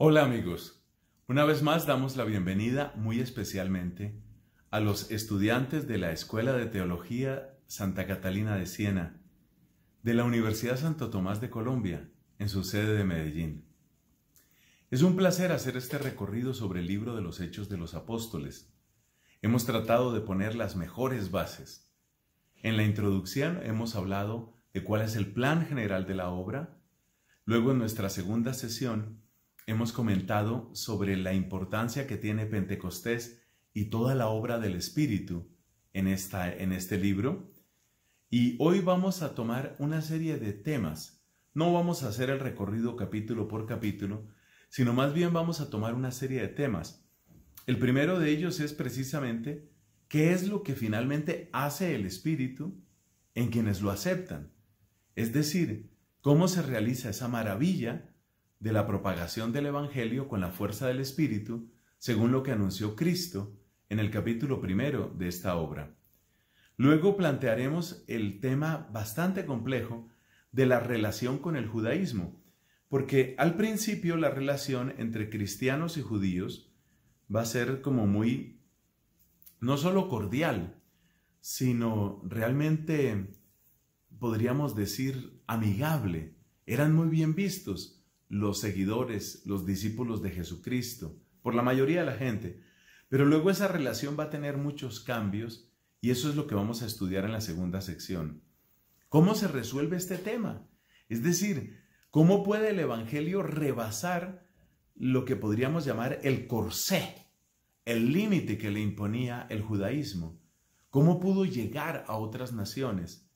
Hola amigos, una vez más damos la bienvenida muy especialmente a los estudiantes de la Escuela de Teología Santa Catalina de Siena, de la Universidad Santo Tomás de Colombia, en su sede de Medellín. Es un placer hacer este recorrido sobre el libro de los Hechos de los Apóstoles. Hemos tratado de poner las mejores bases. En la introducción hemos hablado de cuál es el plan general de la obra, luego en nuestra segunda sesión hemos comentado sobre la importancia que tiene Pentecostés y toda la obra del Espíritu en, esta, en este libro. Y hoy vamos a tomar una serie de temas. No vamos a hacer el recorrido capítulo por capítulo, sino más bien vamos a tomar una serie de temas. El primero de ellos es precisamente qué es lo que finalmente hace el Espíritu en quienes lo aceptan. Es decir, cómo se realiza esa maravilla de la propagación del Evangelio con la fuerza del Espíritu, según lo que anunció Cristo en el capítulo primero de esta obra. Luego plantearemos el tema bastante complejo de la relación con el judaísmo, porque al principio la relación entre cristianos y judíos va a ser como muy, no solo cordial, sino realmente, podríamos decir, amigable. Eran muy bien vistos los seguidores, los discípulos de Jesucristo, por la mayoría de la gente. Pero luego esa relación va a tener muchos cambios y eso es lo que vamos a estudiar en la segunda sección. ¿Cómo se resuelve este tema? Es decir, ¿cómo puede el Evangelio rebasar lo que podríamos llamar el corsé, el límite que le imponía el judaísmo? ¿Cómo pudo llegar a otras naciones?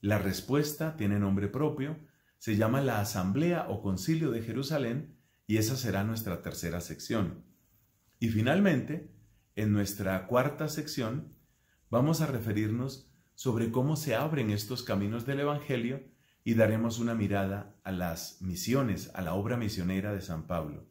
La respuesta tiene nombre propio se llama la Asamblea o Concilio de Jerusalén y esa será nuestra tercera sección. Y finalmente, en nuestra cuarta sección, vamos a referirnos sobre cómo se abren estos caminos del Evangelio y daremos una mirada a las misiones, a la obra misionera de San Pablo.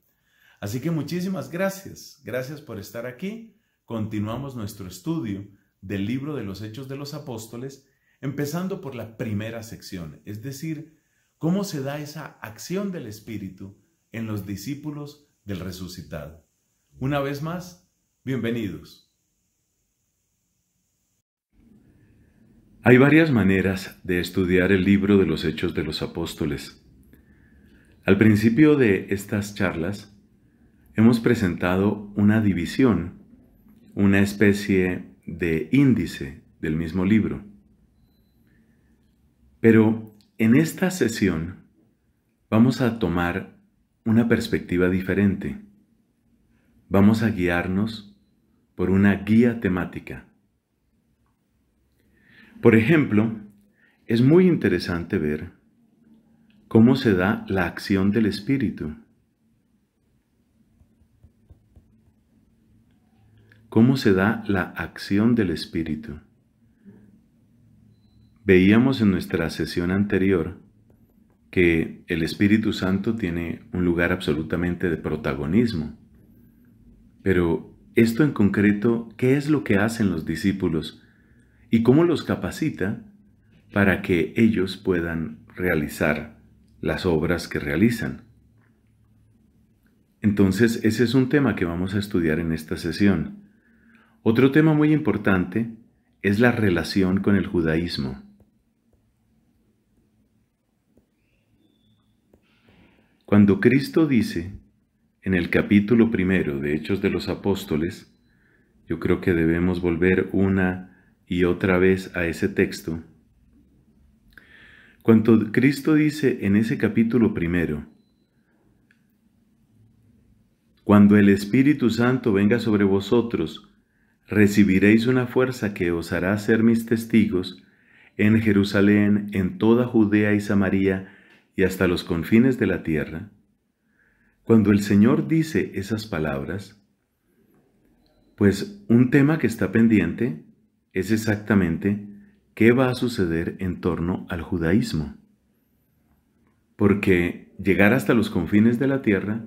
Así que muchísimas gracias, gracias por estar aquí. Continuamos nuestro estudio del libro de los Hechos de los Apóstoles, empezando por la primera sección, es decir, cómo se da esa acción del Espíritu en los discípulos del resucitado. Una vez más, bienvenidos. Hay varias maneras de estudiar el libro de los Hechos de los Apóstoles. Al principio de estas charlas, hemos presentado una división, una especie de índice del mismo libro. Pero en esta sesión vamos a tomar una perspectiva diferente. Vamos a guiarnos por una guía temática. Por ejemplo, es muy interesante ver cómo se da la acción del Espíritu. ¿Cómo se da la acción del Espíritu? Veíamos en nuestra sesión anterior que el Espíritu Santo tiene un lugar absolutamente de protagonismo. Pero esto en concreto, ¿qué es lo que hacen los discípulos y cómo los capacita para que ellos puedan realizar las obras que realizan? Entonces, ese es un tema que vamos a estudiar en esta sesión. Otro tema muy importante es la relación con el judaísmo. Cuando Cristo dice en el capítulo primero de Hechos de los Apóstoles, yo creo que debemos volver una y otra vez a ese texto. Cuando Cristo dice en ese capítulo primero, cuando el Espíritu Santo venga sobre vosotros, recibiréis una fuerza que os hará ser mis testigos en Jerusalén, en toda Judea y Samaria, y hasta los confines de la tierra, cuando el Señor dice esas palabras, pues un tema que está pendiente es exactamente qué va a suceder en torno al judaísmo. Porque llegar hasta los confines de la tierra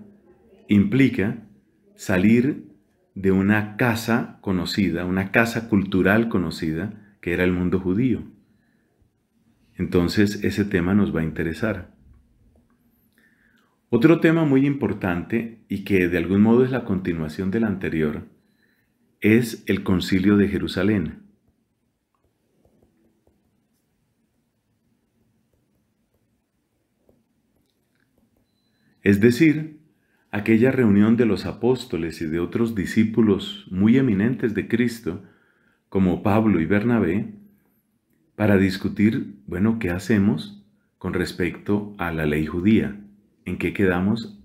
implica salir de una casa conocida, una casa cultural conocida, que era el mundo judío. Entonces ese tema nos va a interesar. Otro tema muy importante y que de algún modo es la continuación del anterior es el concilio de Jerusalén. Es decir, aquella reunión de los apóstoles y de otros discípulos muy eminentes de Cristo, como Pablo y Bernabé, para discutir, bueno, ¿qué hacemos con respecto a la ley judía? en qué quedamos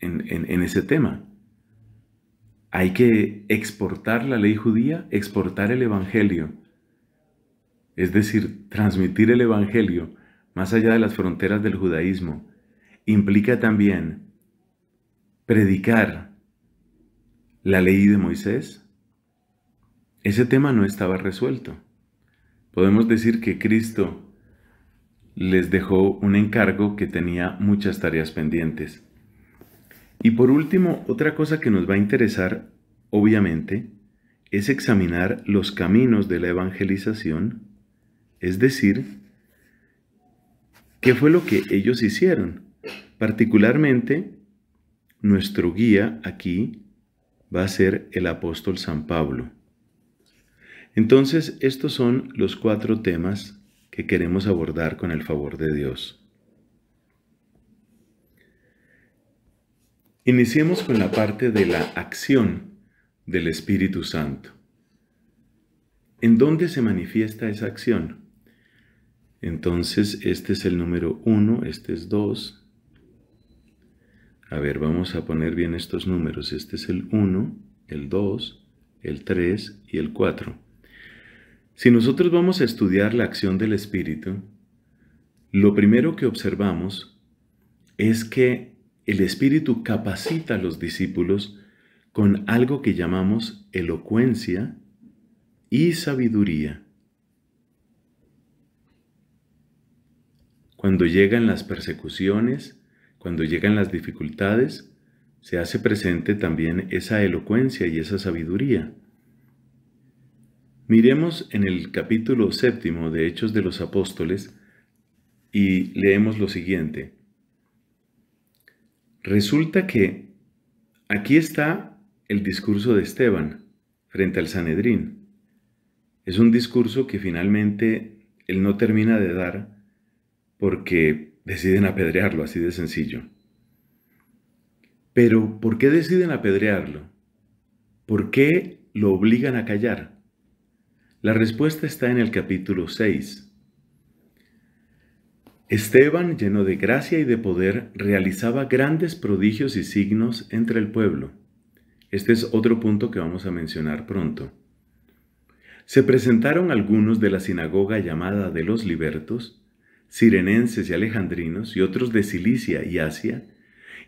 en, ese tema. Hay que exportar la ley judía, exportar el Evangelio, es decir, transmitir el Evangelio más allá de las fronteras del judaísmo. Implica también predicar la ley de Moisés. Ese tema no estaba resuelto. Podemos decir que Cristo les dejó un encargo que tenía muchas tareas pendientes. Y por último, otra cosa que nos va a interesar, obviamente, es examinar los caminos de la evangelización, es decir, qué fue lo que ellos hicieron. Particularmente, nuestro guía aquí va a ser el apóstol San Pablo. Entonces, estos son los cuatro temas que queremos abordar con el favor de Dios. Iniciemos con la parte de la acción del Espíritu Santo. ¿En dónde se manifiesta esa acción? Entonces, este es el número 1, este es 2. A ver, vamos a poner bien estos números. Este es el 1, el 2, el 3 y el 4. Si nosotros vamos a estudiar la acción del Espíritu, lo primero que observamos es que el Espíritu capacita a los discípulos con algo que llamamos elocuencia y sabiduría. Cuando llegan las persecuciones, cuando llegan las dificultades, se hace presente también esa elocuencia y esa sabiduría. Miremos en el capítulo séptimo de Hechos de los Apóstoles y leemos lo siguiente. Resulta que aquí está el discurso de Esteban frente al Sanedrín. Es un discurso que finalmente él no termina de dar porque deciden apedrearlo, así de sencillo. Pero, ¿por qué deciden apedrearlo? ¿Por qué lo obligan a callar? La respuesta está en el capítulo 6. Esteban, lleno de gracia y de poder, realizaba grandes prodigios y signos entre el pueblo. Este es otro punto que vamos a mencionar pronto. Se presentaron algunos de la sinagoga llamada de los libertos, sirenenses y alejandrinos, y otros de Cilicia y Asia,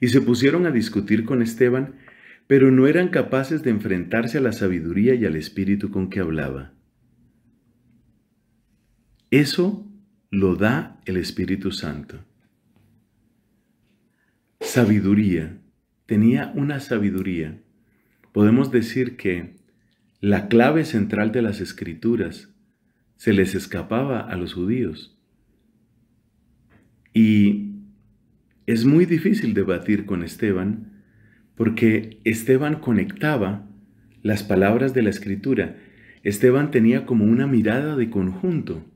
y se pusieron a discutir con Esteban, pero no eran capaces de enfrentarse a la sabiduría y al espíritu con que hablaba. Eso lo da el Espíritu Santo. Sabiduría. Tenía una sabiduría. Podemos decir que la clave central de las escrituras se les escapaba a los judíos. Y es muy difícil debatir con Esteban porque Esteban conectaba las palabras de la escritura. Esteban tenía como una mirada de conjunto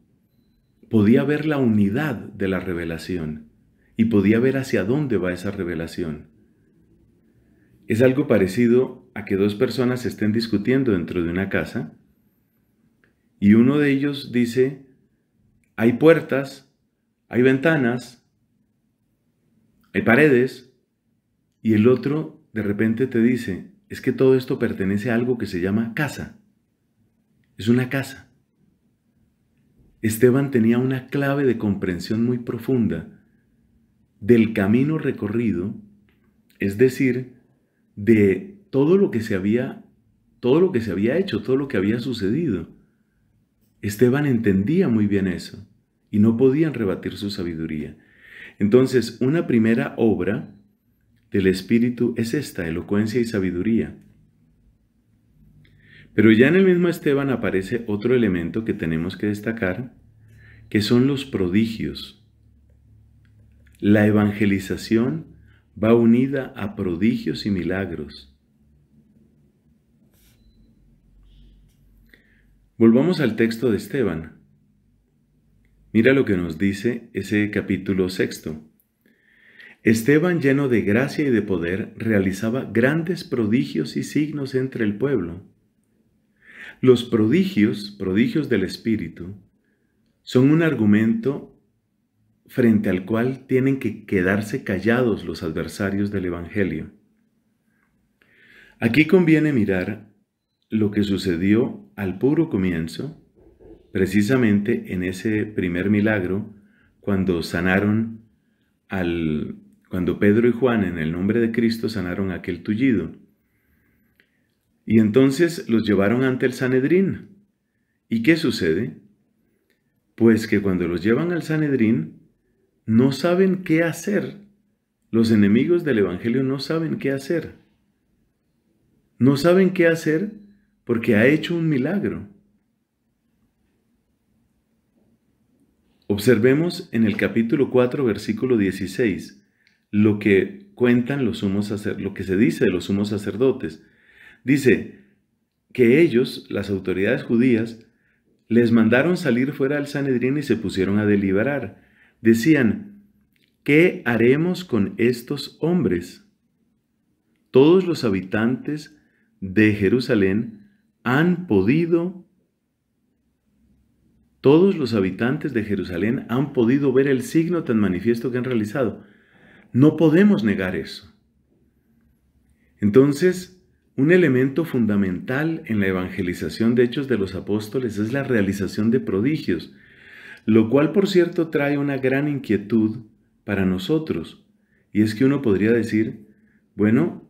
podía ver la unidad de la revelación y podía ver hacia dónde va esa revelación. Es algo parecido a que dos personas estén discutiendo dentro de una casa y uno de ellos dice, hay puertas, hay ventanas, hay paredes, y el otro de repente te dice, es que todo esto pertenece a algo que se llama casa. Es una casa. Esteban tenía una clave de comprensión muy profunda del camino recorrido, es decir, de todo lo que se había todo lo que se había hecho, todo lo que había sucedido. Esteban entendía muy bien eso y no podían rebatir su sabiduría. Entonces, una primera obra del Espíritu es esta, elocuencia y sabiduría. Pero ya en el mismo Esteban aparece otro elemento que tenemos que destacar, que son los prodigios. La evangelización va unida a prodigios y milagros. Volvamos al texto de Esteban. Mira lo que nos dice ese capítulo sexto. Esteban, lleno de gracia y de poder, realizaba grandes prodigios y signos entre el pueblo. Los prodigios, prodigios del Espíritu, son un argumento frente al cual tienen que quedarse callados los adversarios del Evangelio. Aquí conviene mirar lo que sucedió al puro comienzo, precisamente en ese primer milagro, cuando sanaron al, cuando Pedro y Juan en el nombre de Cristo sanaron aquel tullido. Y entonces los llevaron ante el Sanedrín. ¿Y qué sucede? Pues que cuando los llevan al Sanedrín, no saben qué hacer. Los enemigos del Evangelio no saben qué hacer. No saben qué hacer porque ha hecho un milagro. Observemos en el capítulo 4, versículo 16, lo que cuentan los sumos lo que se dice de los sumos sacerdotes. Dice que ellos, las autoridades judías, les mandaron salir fuera al Sanedrín y se pusieron a deliberar. Decían, ¿qué haremos con estos hombres? Todos los habitantes de Jerusalén han podido, todos los habitantes de Jerusalén han podido ver el signo tan manifiesto que han realizado. No podemos negar eso. Entonces, un elemento fundamental en la evangelización de hechos de los apóstoles es la realización de prodigios, lo cual por cierto trae una gran inquietud para nosotros, y es que uno podría decir, bueno,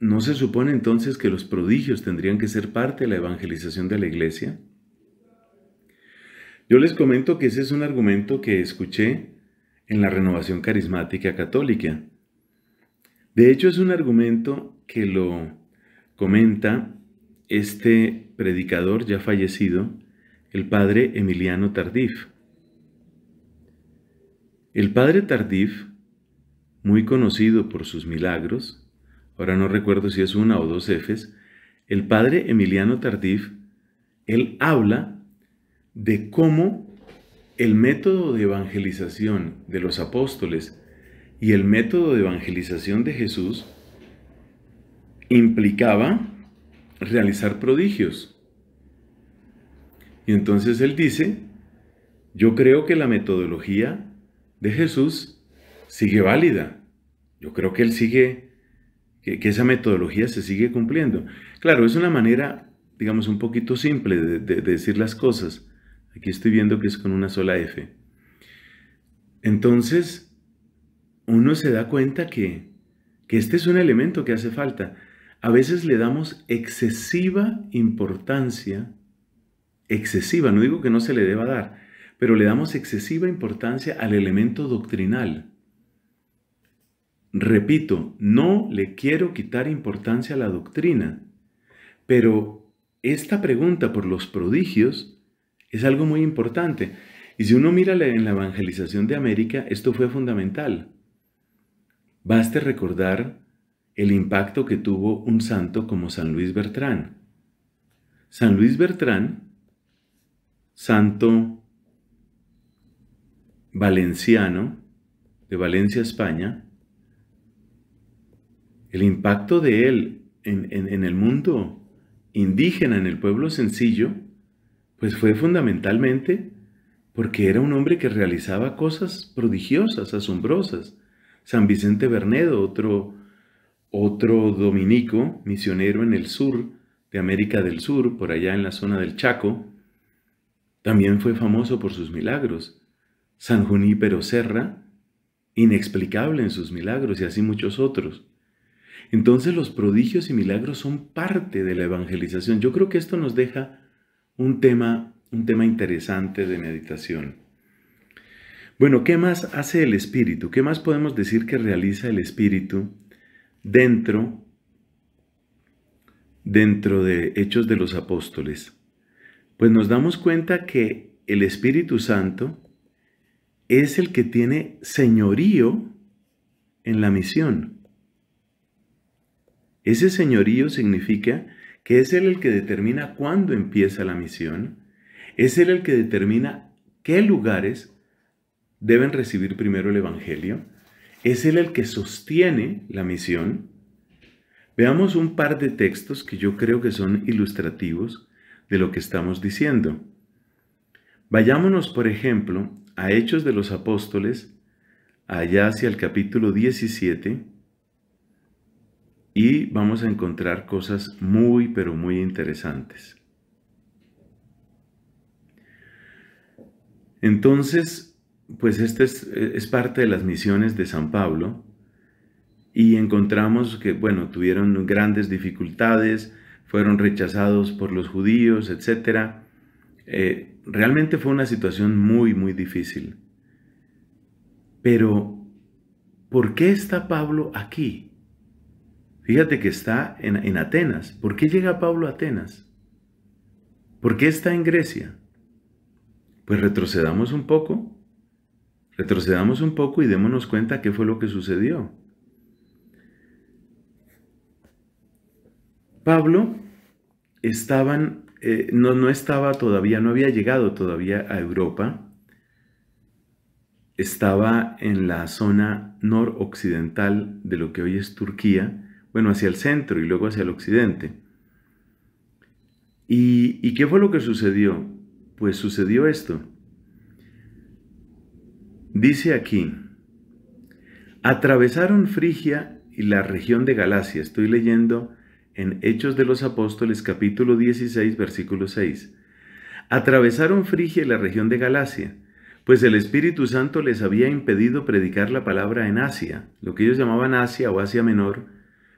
¿no se supone entonces que los prodigios tendrían que ser parte de la evangelización de la iglesia? Yo les comento que ese es un argumento que escuché en la renovación carismática católica. De hecho, es un argumento que lo Comenta este predicador ya fallecido, el padre Emiliano Tardif. El padre Tardif, muy conocido por sus milagros, ahora no recuerdo si es una o dos Fs, el padre Emiliano Tardif, él habla de cómo el método de evangelización de los apóstoles y el método de evangelización de Jesús implicaba realizar prodigios. Y entonces él dice, yo creo que la metodología de Jesús sigue válida. Yo creo que él sigue, que, esa metodología se sigue cumpliendo. Claro, es una manera, digamos, un poquito simple de, decir las cosas. Aquí estoy viendo que es con una sola F. Entonces, uno se da cuenta que, que este es un elemento que hace falta. A veces le damos excesiva importancia, excesiva, no digo que no se le deba dar, pero le damos excesiva importancia al elemento doctrinal. Repito, no le quiero quitar importancia a la doctrina, pero esta pregunta por los prodigios es algo muy importante. Y si uno mira en la evangelización de América, esto fue fundamental. Baste recordar el impacto que tuvo un santo como San Luis Bertrán. San Luis Bertrán, santo valenciano de Valencia, España, el impacto de él en, el mundo indígena, en el pueblo sencillo, pues fue fundamentalmente porque era un hombre que realizaba cosas prodigiosas, asombrosas. San Vicente Bernedo, otro otro dominico, misionero en el sur de América del Sur, por allá en la zona del Chaco, también fue famoso por sus milagros. San Junípero Serra, inexplicable en sus milagros y así muchos otros. Entonces los prodigios y milagros son parte de la evangelización. Yo creo que esto nos deja un tema, un tema interesante de meditación. Bueno, ¿qué más hace el Espíritu? ¿Qué más podemos decir que realiza el Espíritu dentro, dentro de Hechos de los Apóstoles, pues nos damos cuenta que el Espíritu Santo es el que tiene señorío en la misión. Ese señorío significa que es Él el que determina cuándo empieza la misión, es Él el que determina qué lugares deben recibir primero el Evangelio, es Él el que sostiene la misión. Veamos un par de textos que yo creo que son ilustrativos de lo que estamos diciendo. Vayámonos, por ejemplo, a Hechos de los Apóstoles, allá hacia el capítulo 17, y vamos a encontrar cosas muy, pero muy interesantes. Entonces, pues esta eh, es, parte de las misiones de San Pablo y encontramos que, bueno, tuvieron grandes dificultades, fueron rechazados por los judíos, etc. Eh, realmente fue una situación muy, muy difícil. Pero, ¿por qué está Pablo aquí? Fíjate que está en, en Atenas. ¿Por qué llega Pablo a Atenas? ¿Por qué está en Grecia? Pues retrocedamos un poco Retrocedamos un poco y démonos cuenta qué fue lo que sucedió. Pablo estaban, eh, no, estaba todavía, no había llegado todavía a Europa. Estaba en la zona noroccidental de lo que hoy es Turquía, bueno, hacia el centro y luego hacia el occidente. y qué fue lo que sucedió? Pues sucedió esto. Dice aquí, atravesaron Frigia y la región de Galacia. Estoy leyendo en Hechos de los Apóstoles capítulo 16 versículo 6. Atravesaron Frigia y la región de Galacia, pues el Espíritu Santo les había impedido predicar la palabra en Asia. Lo que ellos llamaban Asia o Asia Menor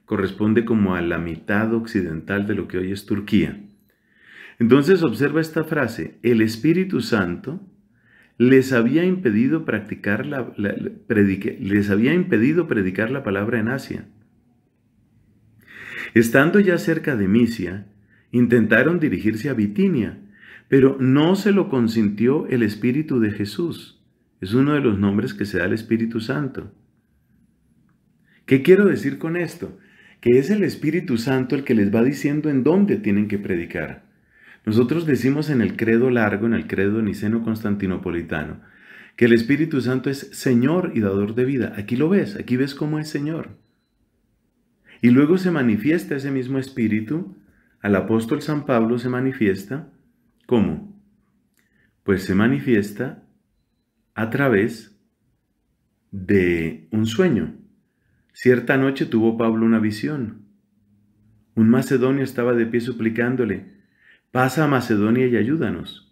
corresponde como a la mitad occidental de lo que hoy es Turquía. Entonces observa esta frase, el Espíritu Santo les había impedido practicar la, les había impedido predicar la palabra en Asia. Estando ya cerca de Misia, intentaron dirigirse a Bitinia, pero no se lo consintió el Espíritu de Jesús. Es uno de los nombres que se da al Espíritu Santo. ¿Qué quiero decir con esto? Que es el Espíritu Santo el que les va diciendo en dónde tienen que predicar. Nosotros decimos en el credo largo, en el credo niceno-constantinopolitano, que el Espíritu Santo es Señor y dador de vida. Aquí lo ves, aquí ves cómo es Señor. Y luego se manifiesta ese mismo Espíritu, al apóstol San Pablo se manifiesta, ¿cómo? Pues se manifiesta a través de un sueño. Cierta noche tuvo Pablo una visión. Un macedonio estaba de pie suplicándole, Pasa a Macedonia y ayúdanos.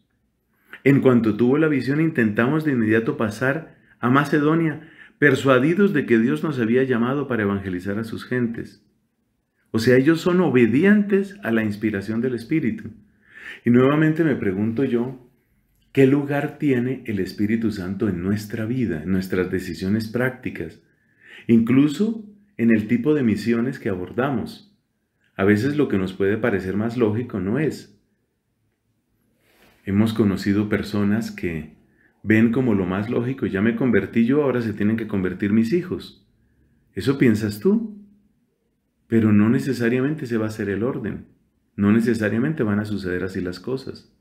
En cuanto tuvo la visión intentamos de inmediato pasar a Macedonia, persuadidos de que Dios nos había llamado para evangelizar a sus gentes. O sea, ellos son obedientes a la inspiración del Espíritu. Y nuevamente me pregunto yo, ¿qué lugar tiene el Espíritu Santo en nuestra vida, en nuestras decisiones prácticas? Incluso en el tipo de misiones que abordamos. A veces lo que nos puede parecer más lógico no es. Hemos conocido personas que ven como lo más lógico, ya me convertí yo, ahora se tienen que convertir mis hijos. Eso piensas tú, pero no necesariamente se va a hacer el orden, no necesariamente van a suceder así las cosas.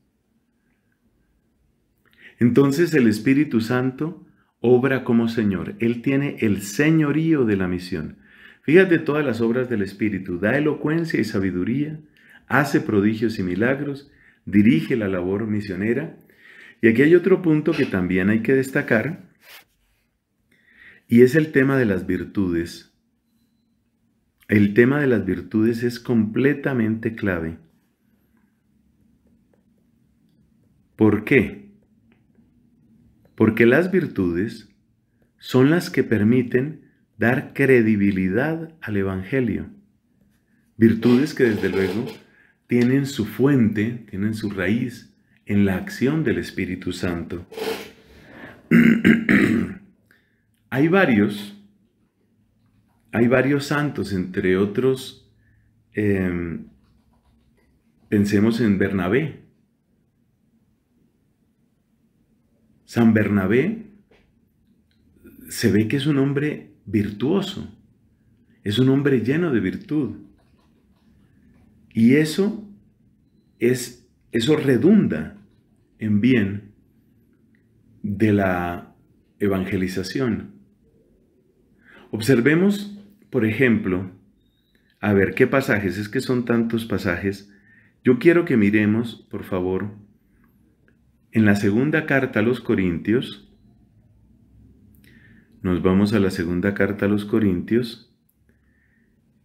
Entonces el Espíritu Santo obra como Señor, Él tiene el señorío de la misión. Fíjate todas las obras del Espíritu, da elocuencia y sabiduría, hace prodigios y milagros, dirige la labor misionera. Y aquí hay otro punto que también hay que destacar, y es el tema de las virtudes. El tema de las virtudes es completamente clave. ¿Por qué? Porque las virtudes son las que permiten dar credibilidad al Evangelio. Virtudes que desde luego tienen su fuente, tienen su raíz en la acción del Espíritu Santo. hay varios, hay varios santos, entre otros, em, pensemos en Bernabé. San Bernabé se ve que es un hombre virtuoso, es un hombre lleno de virtud. Y eso es eso redunda en bien de la evangelización. Observemos, por ejemplo, a ver qué pasajes, es que son tantos pasajes. Yo quiero que miremos, por favor, en la segunda carta a los Corintios, nos vamos a la segunda carta a los Corintios,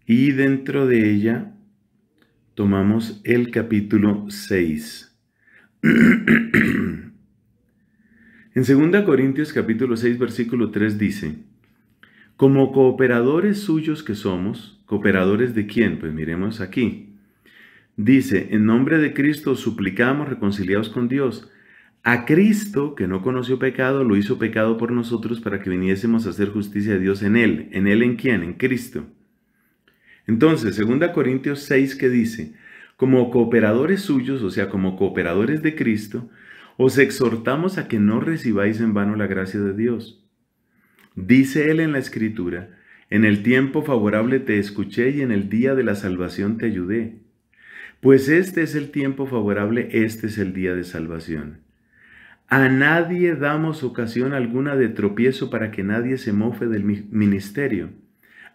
y dentro de ella tomamos el capítulo 6. en 2 Corintios capítulo 6 versículo 3 dice, como cooperadores suyos que somos, cooperadores de quién? Pues miremos aquí. Dice, en nombre de Cristo suplicamos reconciliados con Dios. A Cristo, que no conoció pecado, lo hizo pecado por nosotros para que viniésemos a hacer justicia de Dios en Él. ¿En Él en quién? En Cristo. Entonces, 2 Corintios 6 que dice, como cooperadores suyos, o sea, como cooperadores de Cristo, os exhortamos a que no recibáis en vano la gracia de Dios. Dice él en la escritura, en el tiempo favorable te escuché y en el día de la salvación te ayudé. Pues este es el tiempo favorable, este es el día de salvación. A nadie damos ocasión alguna de tropiezo para que nadie se mofe del ministerio.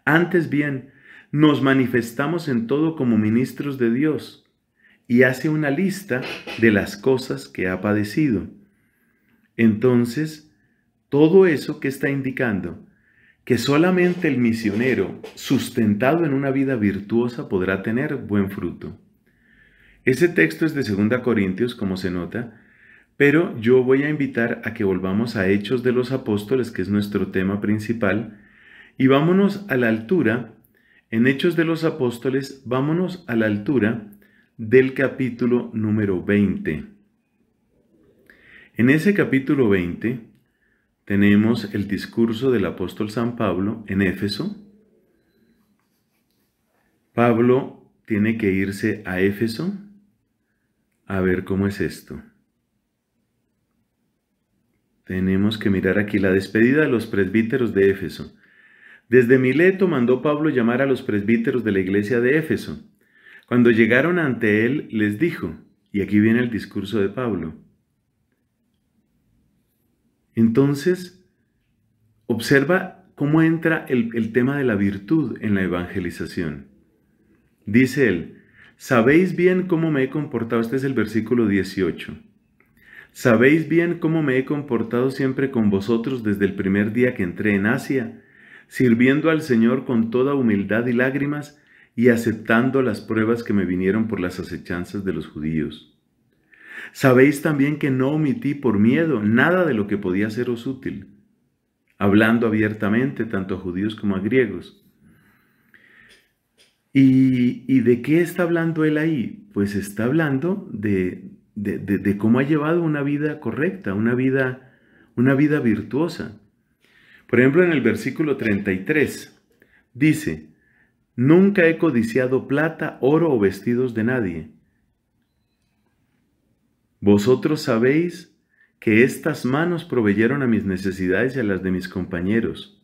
Antes bien, nos manifestamos en todo como ministros de Dios y hace una lista de las cosas que ha padecido. Entonces, todo eso que está indicando que solamente el misionero, sustentado en una vida virtuosa, podrá tener buen fruto. Ese texto es de 2 Corintios, como se nota, pero yo voy a invitar a que volvamos a Hechos de los Apóstoles, que es nuestro tema principal, y vámonos a la altura en Hechos de los Apóstoles, vámonos a la altura del capítulo número 20. En ese capítulo 20 tenemos el discurso del apóstol San Pablo en Éfeso. Pablo tiene que irse a Éfeso a ver cómo es esto. Tenemos que mirar aquí la despedida de los presbíteros de Éfeso. Desde Mileto mandó Pablo llamar a los presbíteros de la iglesia de Éfeso. Cuando llegaron ante él, les dijo, y aquí viene el discurso de Pablo. Entonces, observa cómo entra el, tema de la virtud en la evangelización. Dice él, Sabéis bien cómo me he comportado, este es el versículo 18. Sabéis bien cómo me he comportado siempre con vosotros desde el primer día que entré en Asia sirviendo al Señor con toda humildad y lágrimas y aceptando las pruebas que me vinieron por las acechanzas de los judíos. Sabéis también que no omití por miedo nada de lo que podía seros útil, hablando abiertamente tanto a judíos como a griegos. ¿Y, de qué está hablando él ahí? Pues está hablando de, cómo ha llevado una vida correcta, una vida, una vida virtuosa. Por ejemplo, en el versículo 33 dice, Nunca he codiciado plata, oro o vestidos de nadie. Vosotros sabéis que estas manos proveyeron a mis necesidades y a las de mis compañeros.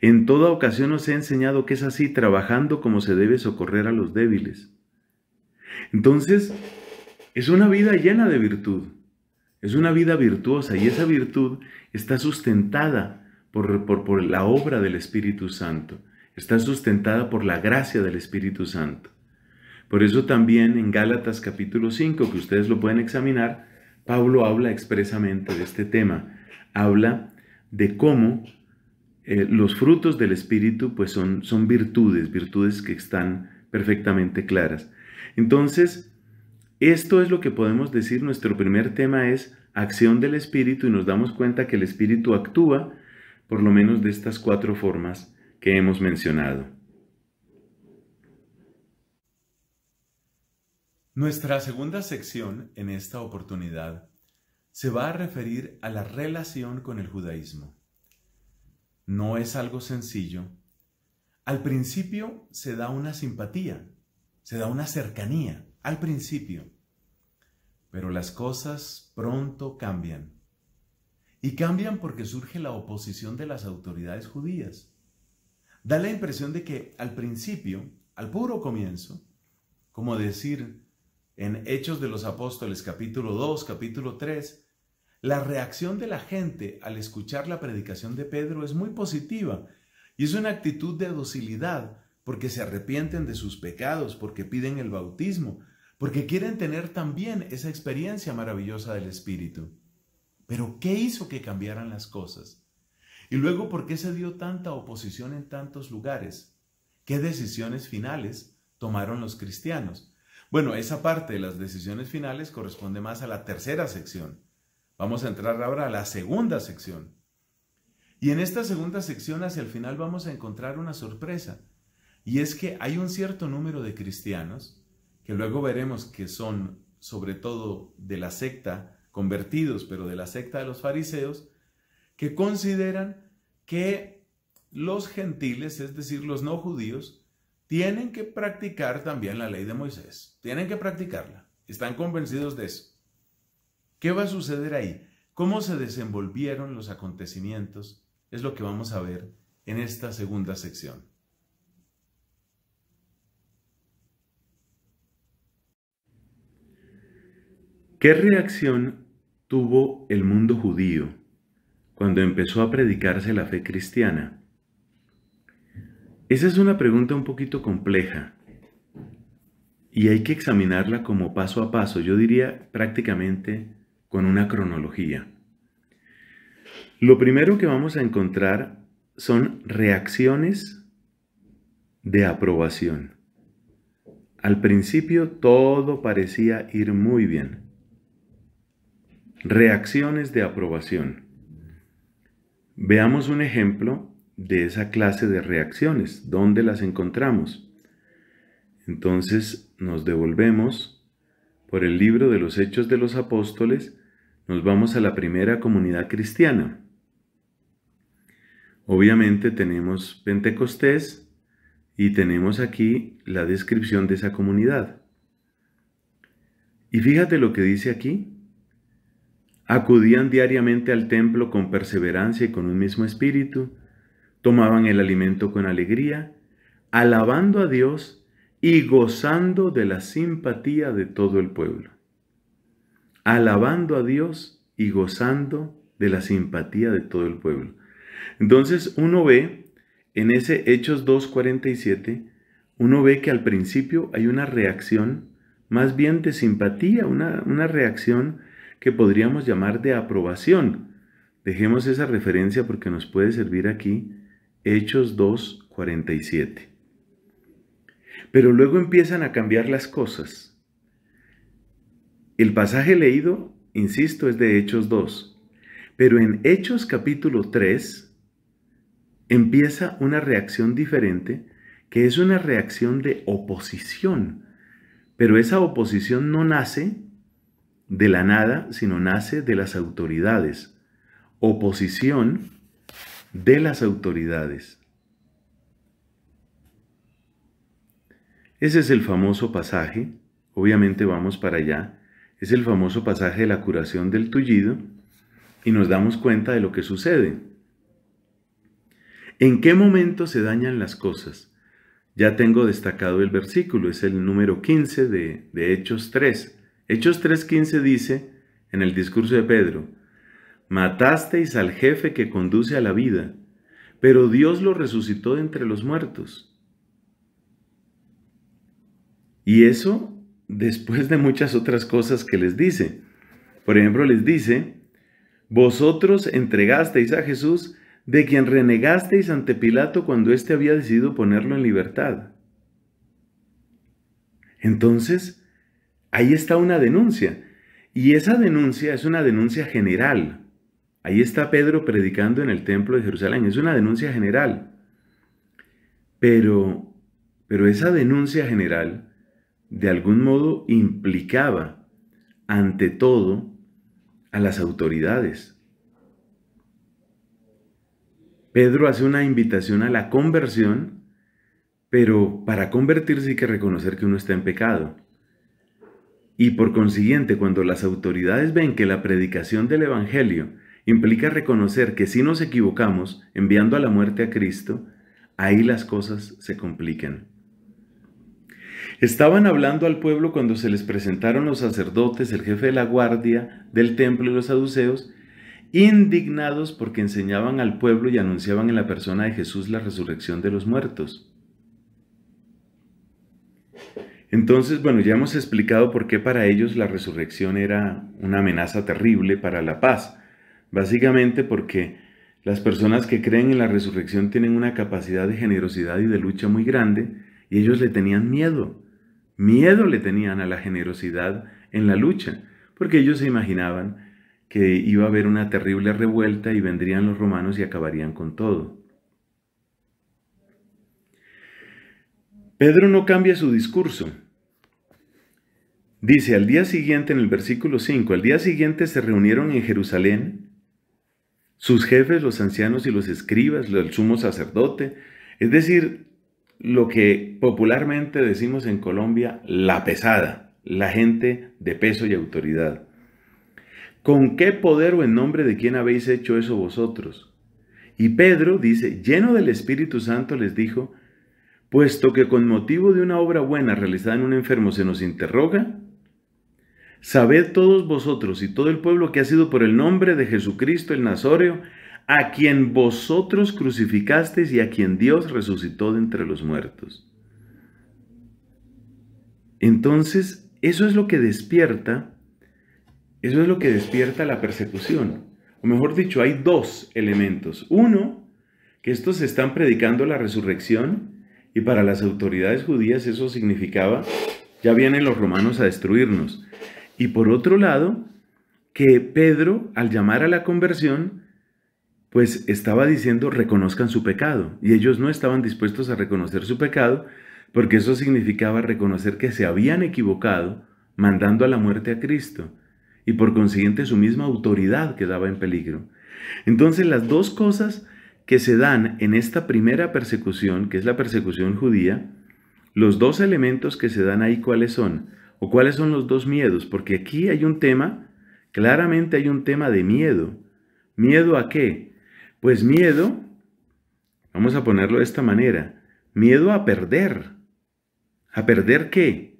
En toda ocasión os he enseñado que es así, trabajando como se debe socorrer a los débiles. Entonces, es una vida llena de virtud, es una vida virtuosa y esa virtud está sustentada por, la obra del Espíritu Santo, está sustentada por la gracia del Espíritu Santo. Por eso también en Gálatas capítulo 5, que ustedes lo pueden examinar, Pablo habla expresamente de este tema. Habla de cómo eh, los frutos del Espíritu pues son, son virtudes, virtudes que están perfectamente claras. Entonces, esto es lo que podemos decir. Nuestro primer tema es acción del Espíritu y nos damos cuenta que el Espíritu actúa por lo menos de estas cuatro formas que hemos mencionado. Nuestra segunda sección en esta oportunidad se va a referir a la relación con el judaísmo. No es algo sencillo. Al principio se da una simpatía, se da una cercanía, al principio. Pero las cosas pronto cambian. Y cambian porque surge la oposición de las autoridades judías. Da la impresión de que al principio, al puro comienzo, como decir en Hechos de los Apóstoles capítulo 2, capítulo 3, la reacción de la gente al escuchar la predicación de Pedro es muy positiva y es una actitud de docilidad porque se arrepienten de sus pecados, porque piden el bautismo, porque quieren tener también esa experiencia maravillosa del Espíritu. Pero ¿qué hizo que cambiaran las cosas? Y luego, ¿por qué se dio tanta oposición en tantos lugares? ¿Qué decisiones finales tomaron los cristianos? Bueno, esa parte de las decisiones finales corresponde más a la tercera sección. Vamos a entrar ahora a la segunda sección. Y en esta segunda sección hacia el final vamos a encontrar una sorpresa. Y es que hay un cierto número de cristianos, que luego veremos que son sobre todo de la secta convertidos, pero de la secta de los fariseos, que consideran que los gentiles, es decir, los no judíos, tienen que practicar también la ley de Moisés, tienen que practicarla, están convencidos de eso. ¿Qué va a suceder ahí? ¿Cómo se desenvolvieron los acontecimientos? Es lo que vamos a ver en esta segunda sección. ¿Qué reacción tuvo el mundo judío cuando empezó a predicarse la fe cristiana? Esa es una pregunta un poquito compleja y hay que examinarla como paso a paso, yo diría prácticamente con una cronología. Lo primero que vamos a encontrar son reacciones de aprobación. Al principio todo parecía ir muy bien. Reacciones de aprobación. Veamos un ejemplo de esa clase de reacciones, dónde las encontramos. Entonces nos devolvemos por el libro de los Hechos de los Apóstoles, nos vamos a la primera comunidad cristiana. Obviamente tenemos Pentecostés y tenemos aquí la descripción de esa comunidad. Y fíjate lo que dice aquí, Acudían diariamente al templo con perseverancia y con un mismo espíritu, tomaban el alimento con alegría, alabando a Dios y gozando de la simpatía de todo el pueblo. Alabando a Dios y gozando de la simpatía de todo el pueblo. Entonces uno ve en ese Hechos 2.47, uno ve que al principio hay una reacción más bien de simpatía, una, una reacción que podríamos llamar de aprobación. Dejemos esa referencia porque nos puede servir aquí Hechos 2, 47. Pero luego empiezan a cambiar las cosas. El pasaje leído, insisto, es de Hechos 2. Pero en Hechos capítulo 3 empieza una reacción diferente, que es una reacción de oposición. Pero esa oposición no nace de la nada, sino nace de las autoridades. Oposición de las autoridades. Ese es el famoso pasaje, obviamente vamos para allá, es el famoso pasaje de la curación del tullido y nos damos cuenta de lo que sucede. ¿En qué momento se dañan las cosas? Ya tengo destacado el versículo, es el número 15 de, de Hechos 3. Hechos 3.15 dice, en el discurso de Pedro, Matasteis al jefe que conduce a la vida, pero Dios lo resucitó de entre los muertos. Y eso después de muchas otras cosas que les dice. Por ejemplo, les dice, vosotros entregasteis a Jesús de quien renegasteis ante Pilato cuando éste había decidido ponerlo en libertad. Entonces, ahí está una denuncia. Y esa denuncia es una denuncia general. Ahí está Pedro predicando en el templo de Jerusalén. Es una denuncia general. Pero, pero esa denuncia general, de algún modo, implicaba, ante todo, a las autoridades. Pedro hace una invitación a la conversión, pero para convertirse hay que reconocer que uno está en pecado. Y por consiguiente, cuando las autoridades ven que la predicación del Evangelio implica reconocer que si nos equivocamos enviando a la muerte a Cristo, ahí las cosas se complican. Estaban hablando al pueblo cuando se les presentaron los sacerdotes, el jefe de la guardia del templo y los saduceos, indignados porque enseñaban al pueblo y anunciaban en la persona de Jesús la resurrección de los muertos. Entonces, bueno, ya hemos explicado por qué para ellos la resurrección era una amenaza terrible para la paz. Básicamente porque las personas que creen en la resurrección tienen una capacidad de generosidad y de lucha muy grande y ellos le tenían miedo. Miedo le tenían a la generosidad en la lucha, porque ellos se imaginaban que iba a haber una terrible revuelta y vendrían los romanos y acabarían con todo. Pedro no cambia su discurso. Dice al día siguiente en el versículo 5, al día siguiente se reunieron en Jerusalén sus jefes, los ancianos y los escribas, el sumo sacerdote, es decir, lo que popularmente decimos en Colombia, la pesada, la gente de peso y autoridad. ¿Con qué poder o en nombre de quién habéis hecho eso vosotros? Y Pedro dice, lleno del Espíritu Santo, les dijo, Puesto que con motivo de una obra buena realizada en un enfermo se nos interroga, sabed todos vosotros y todo el pueblo que ha sido por el nombre de Jesucristo el Nazoreo, a quien vosotros crucificasteis y a quien Dios resucitó de entre los muertos. Entonces, eso es lo que despierta, eso es lo que despierta la persecución. O mejor dicho, hay dos elementos. Uno, que estos están predicando la resurrección y para las autoridades judías eso significaba, ya vienen los romanos a destruirnos. Y por otro lado, que Pedro, al llamar a la conversión, pues estaba diciendo, reconozcan su pecado. Y ellos no estaban dispuestos a reconocer su pecado, porque eso significaba reconocer que se habían equivocado mandando a la muerte a Cristo. Y por consiguiente su misma autoridad quedaba en peligro. Entonces las dos cosas que se dan en esta primera persecución, que es la persecución judía, los dos elementos que se dan ahí, ¿cuáles son? ¿O cuáles son los dos miedos? Porque aquí hay un tema, claramente hay un tema de miedo. ¿Miedo a qué? Pues miedo, vamos a ponerlo de esta manera, miedo a perder. ¿A perder qué?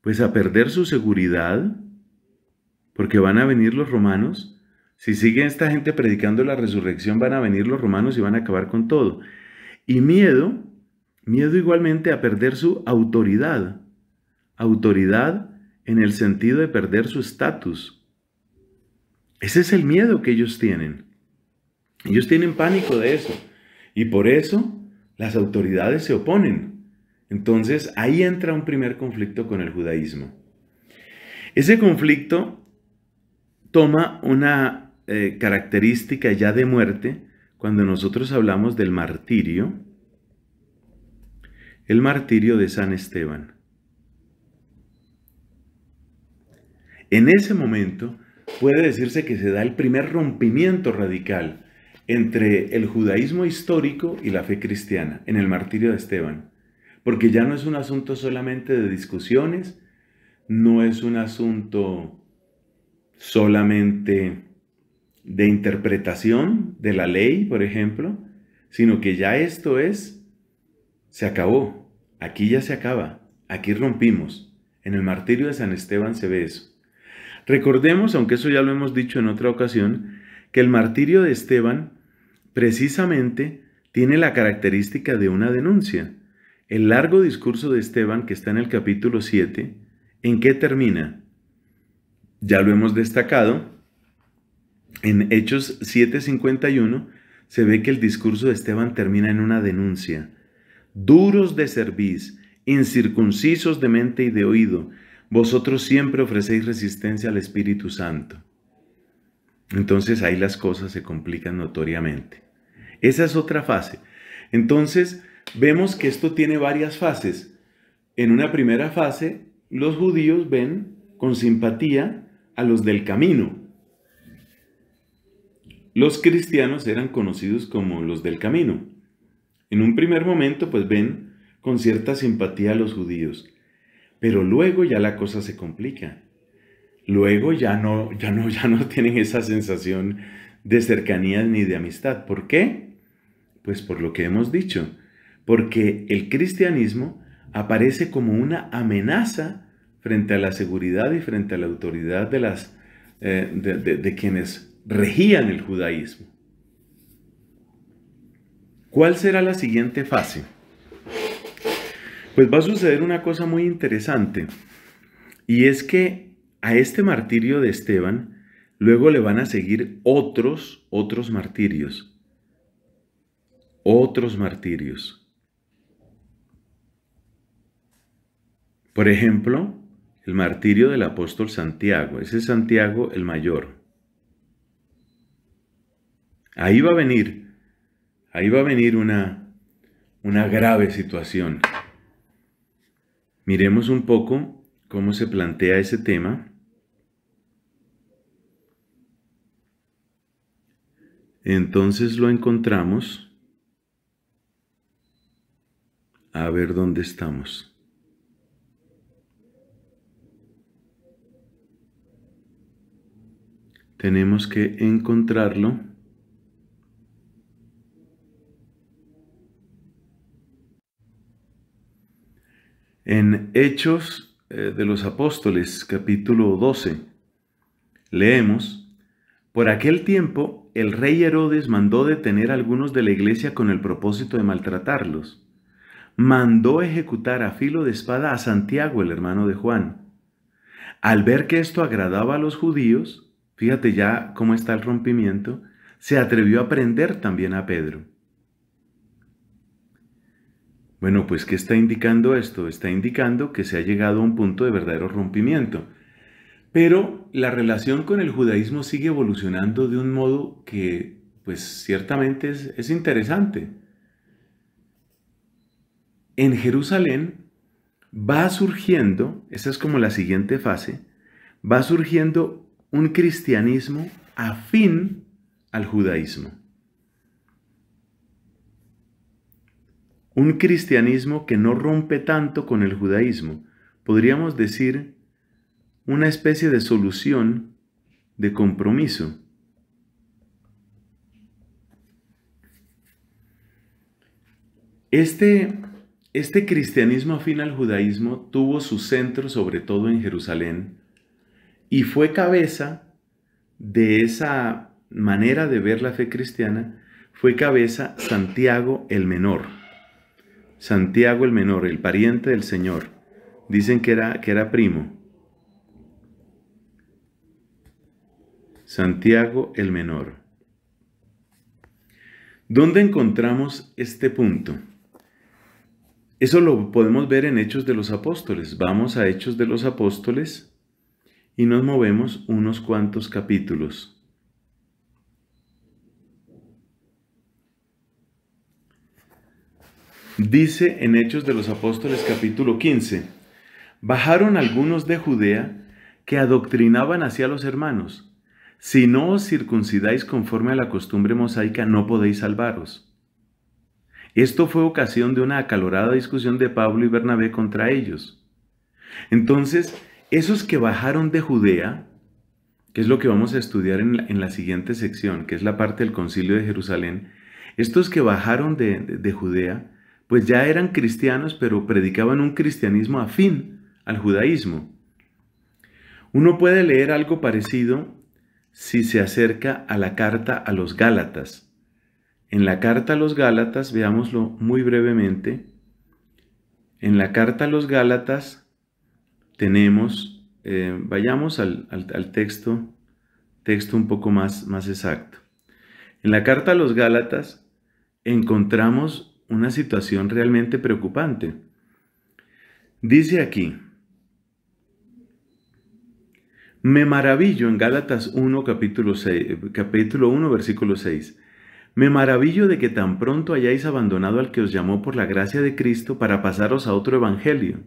Pues a perder su seguridad, porque van a venir los romanos, si sigue esta gente predicando la resurrección, van a venir los romanos y van a acabar con todo. Y miedo, miedo igualmente a perder su autoridad. Autoridad en el sentido de perder su estatus. Ese es el miedo que ellos tienen. Ellos tienen pánico de eso. Y por eso las autoridades se oponen. Entonces ahí entra un primer conflicto con el judaísmo. Ese conflicto toma una eh, característica ya de muerte, cuando nosotros hablamos del martirio, el martirio de San Esteban. En ese momento puede decirse que se da el primer rompimiento radical entre el judaísmo histórico y la fe cristiana, en el martirio de Esteban. Porque ya no es un asunto solamente de discusiones, no es un asunto solamente de interpretación de la ley, por ejemplo, sino que ya esto es, se acabó, aquí ya se acaba, aquí rompimos. En el martirio de San Esteban se ve eso. Recordemos, aunque eso ya lo hemos dicho en otra ocasión, que el martirio de Esteban precisamente tiene la característica de una denuncia. El largo discurso de Esteban, que está en el capítulo 7, ¿en qué termina? Ya lo hemos destacado, en Hechos 7:51 se ve que el discurso de Esteban termina en una denuncia. Duros de cerviz, incircuncisos de mente y de oído, vosotros siempre ofrecéis resistencia al Espíritu Santo. Entonces ahí las cosas se complican notoriamente. Esa es otra fase. Entonces vemos que esto tiene varias fases. En una primera fase, los judíos ven con simpatía a los del camino, los cristianos eran conocidos como los del camino. En un primer momento, pues ven con cierta simpatía a los judíos, pero luego ya la cosa se complica. Luego ya no, ya no, ya no tienen esa sensación de cercanía ni de amistad. ¿Por qué? Pues por lo que hemos dicho, porque el cristianismo aparece como una amenaza frente a la seguridad y frente a la autoridad de, las, eh, de quienes regían el judaísmo. ¿Cuál será la siguiente fase? Pues va a suceder una cosa muy interesante, y es que a este martirio de Esteban, luego le van a seguir otros, otros martirios, otros martirios. Por ejemplo, el martirio del apóstol Santiago, ese es Santiago el mayor. Ahí va a venir, ahí va a venir una, una grave situación. Miremos un poco cómo se plantea ese tema. Entonces lo encontramos. A ver dónde estamos. Tenemos que encontrarlo. En Hechos eh, de los Apóstoles, capítulo 12, leemos, Por aquel tiempo el rey Herodes mandó detener a algunos de la iglesia con el propósito de maltratarlos. Mandó ejecutar a filo de espada a Santiago, el hermano de Juan. Al ver que esto agradaba a los judíos, fíjate ya cómo está el rompimiento, se atrevió a prender también a Pedro. Bueno, pues ¿qué está indicando esto? Está indicando que se ha llegado a un punto de verdadero rompimiento. Pero la relación con el judaísmo sigue evolucionando de un modo que, pues ciertamente es, es interesante. En Jerusalén va surgiendo, esa es como la siguiente fase, va surgiendo un cristianismo afín al judaísmo. Un cristianismo que no rompe tanto con el judaísmo, podríamos decir una especie de solución de compromiso. Este, este cristianismo afín al judaísmo tuvo su centro sobre todo en Jerusalén y fue cabeza de esa manera de ver la fe cristiana, fue cabeza Santiago el Menor. Santiago el menor, el pariente del Señor. Dicen que era, que era primo. Santiago el menor. ¿Dónde encontramos este punto? Eso lo podemos ver en Hechos de los Apóstoles. Vamos a Hechos de los Apóstoles y nos movemos unos cuantos capítulos. Dice en Hechos de los Apóstoles capítulo 15, bajaron algunos de Judea que adoctrinaban hacia los hermanos, si no os circuncidáis conforme a la costumbre mosaica, no podéis salvaros. Esto fue ocasión de una acalorada discusión de Pablo y Bernabé contra ellos. Entonces, esos que bajaron de Judea, que es lo que vamos a estudiar en la, siguiente sección, que es la parte del concilio de Jerusalén, estos que bajaron de Judea pues ya eran cristianos, pero predicaban un cristianismo afín al judaísmo. Uno puede leer algo parecido si se acerca a la carta a los Gálatas. En la carta a los Gálatas, veámoslo muy brevemente, en la carta a los Gálatas tenemos, eh, vayamos al, al, texto, texto un poco más, más exacto. En la carta a los Gálatas encontramos una situación realmente preocupante. Dice aquí, me maravillo en Gálatas 1, capítulo, capítulo 1, versículo 6. Me maravillo de que tan pronto hayáis abandonado al que os llamó por la gracia de Cristo para pasaros a otro evangelio.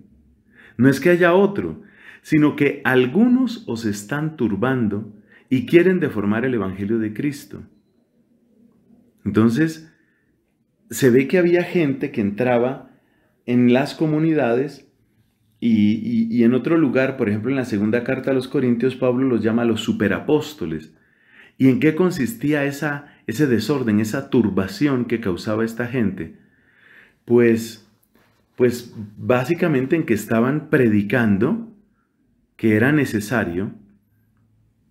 No es que haya otro, sino que algunos os están turbando y quieren deformar el evangelio de Cristo. Entonces, se ve que había gente que entraba en las comunidades y, en otro lugar, por ejemplo, en la segunda carta a los Corintios, Pablo los llama los superapóstoles. ¿Y en qué consistía esa, ese desorden, esa turbación que causaba esta gente? Pues, pues básicamente en que estaban predicando que era necesario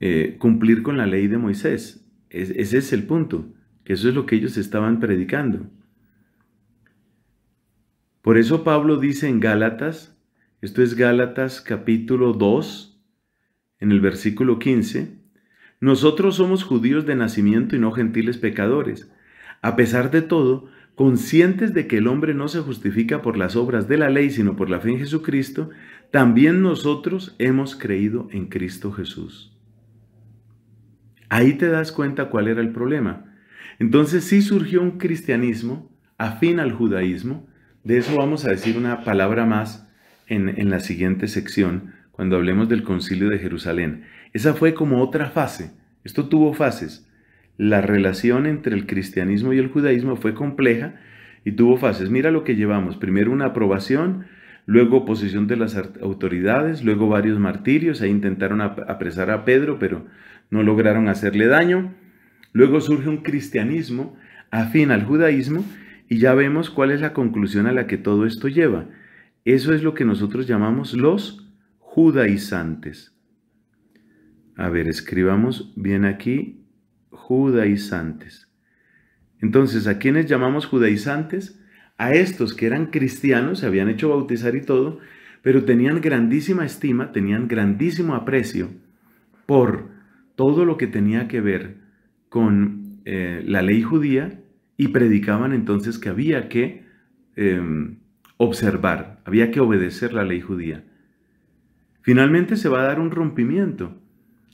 eh, cumplir con la ley de Moisés. ese es el punto, que eso es lo que ellos estaban predicando. Por eso Pablo dice en Gálatas, esto es Gálatas capítulo 2, en el versículo 15, nosotros somos judíos de nacimiento y no gentiles pecadores. A pesar de todo, conscientes de que el hombre no se justifica por las obras de la ley, sino por la fe en Jesucristo, también nosotros hemos creído en Cristo Jesús. Ahí te das cuenta cuál era el problema. Entonces sí surgió un cristianismo afín al judaísmo, de eso vamos a decir una palabra más en, la siguiente sección, cuando hablemos del concilio de Jerusalén. Esa fue como otra fase. Esto tuvo fases. La relación entre el cristianismo y el judaísmo fue compleja y tuvo fases. Mira lo que llevamos. Primero una aprobación, luego oposición de las autoridades, luego varios martirios, ahí intentaron apresar a Pedro, pero no lograron hacerle daño. Luego surge un cristianismo afín al judaísmo y ya vemos cuál es la conclusión a la que todo esto lleva. Eso es lo que nosotros llamamos los judaizantes. A ver, escribamos bien aquí, judaizantes. Entonces, ¿a quiénes llamamos judaizantes? A estos que eran cristianos, se habían hecho bautizar y todo, pero tenían grandísima estima, tenían grandísimo aprecio por todo lo que tenía que ver con eh, la ley judía y predicaban entonces que había que em, observar, había que obedecer la ley judía. Finalmente se va a dar un rompimiento.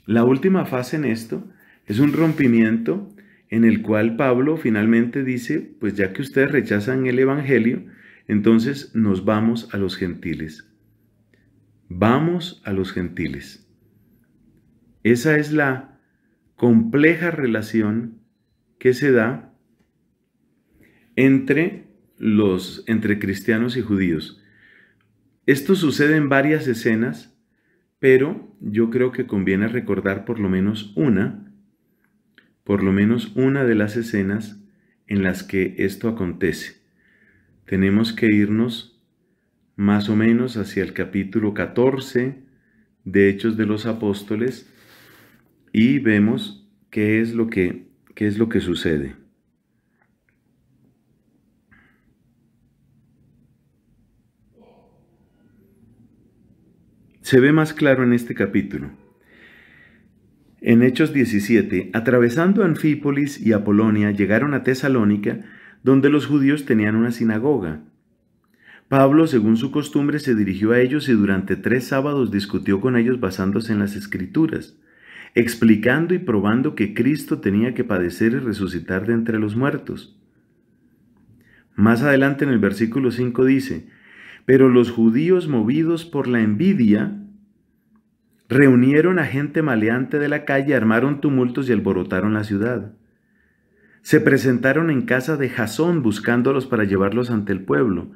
La última fase en esto es un rompimiento en el cual Pablo finalmente dice, pues ya que ustedes rechazan el Evangelio, entonces nos vamos a los gentiles. Vamos a los gentiles. Esa es la compleja relación que se da entre los entre cristianos y judíos. Esto sucede en varias escenas, pero yo creo que conviene recordar por lo menos una, por lo menos una de las escenas en las que esto acontece. Tenemos que irnos más o menos hacia el capítulo 14 de Hechos de los Apóstoles y vemos qué es lo que qué es lo que sucede. se ve más claro en este capítulo. En Hechos 17, atravesando Anfípolis y Apolonia, llegaron a Tesalónica, donde los judíos tenían una sinagoga. Pablo, según su costumbre, se dirigió a ellos y durante tres sábados discutió con ellos basándose en las escrituras, explicando y probando que Cristo tenía que padecer y resucitar de entre los muertos. Más adelante en el versículo 5 dice, pero los judíos movidos por la envidia Reunieron a gente maleante de la calle, armaron tumultos y alborotaron la ciudad. Se presentaron en casa de Jasón buscándolos para llevarlos ante el pueblo.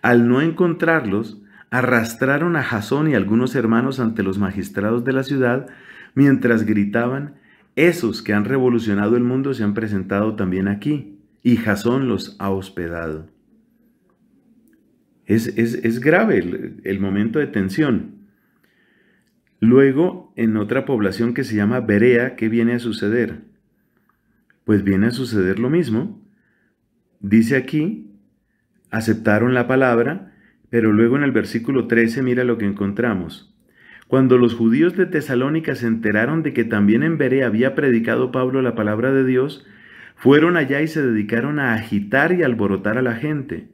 Al no encontrarlos, arrastraron a Jasón y algunos hermanos ante los magistrados de la ciudad mientras gritaban, esos que han revolucionado el mundo se han presentado también aquí y Jasón los ha hospedado. Es, grave el momento de tensión. Luego, en otra población que se llama Berea, ¿qué viene a suceder? Pues viene a suceder lo mismo. Dice aquí, aceptaron la palabra, pero luego en el versículo 13 mira lo que encontramos. Cuando los judíos de Tesalónica se enteraron de que también en Berea había predicado Pablo la palabra de Dios, fueron allá y se dedicaron a agitar y alborotar a la gente.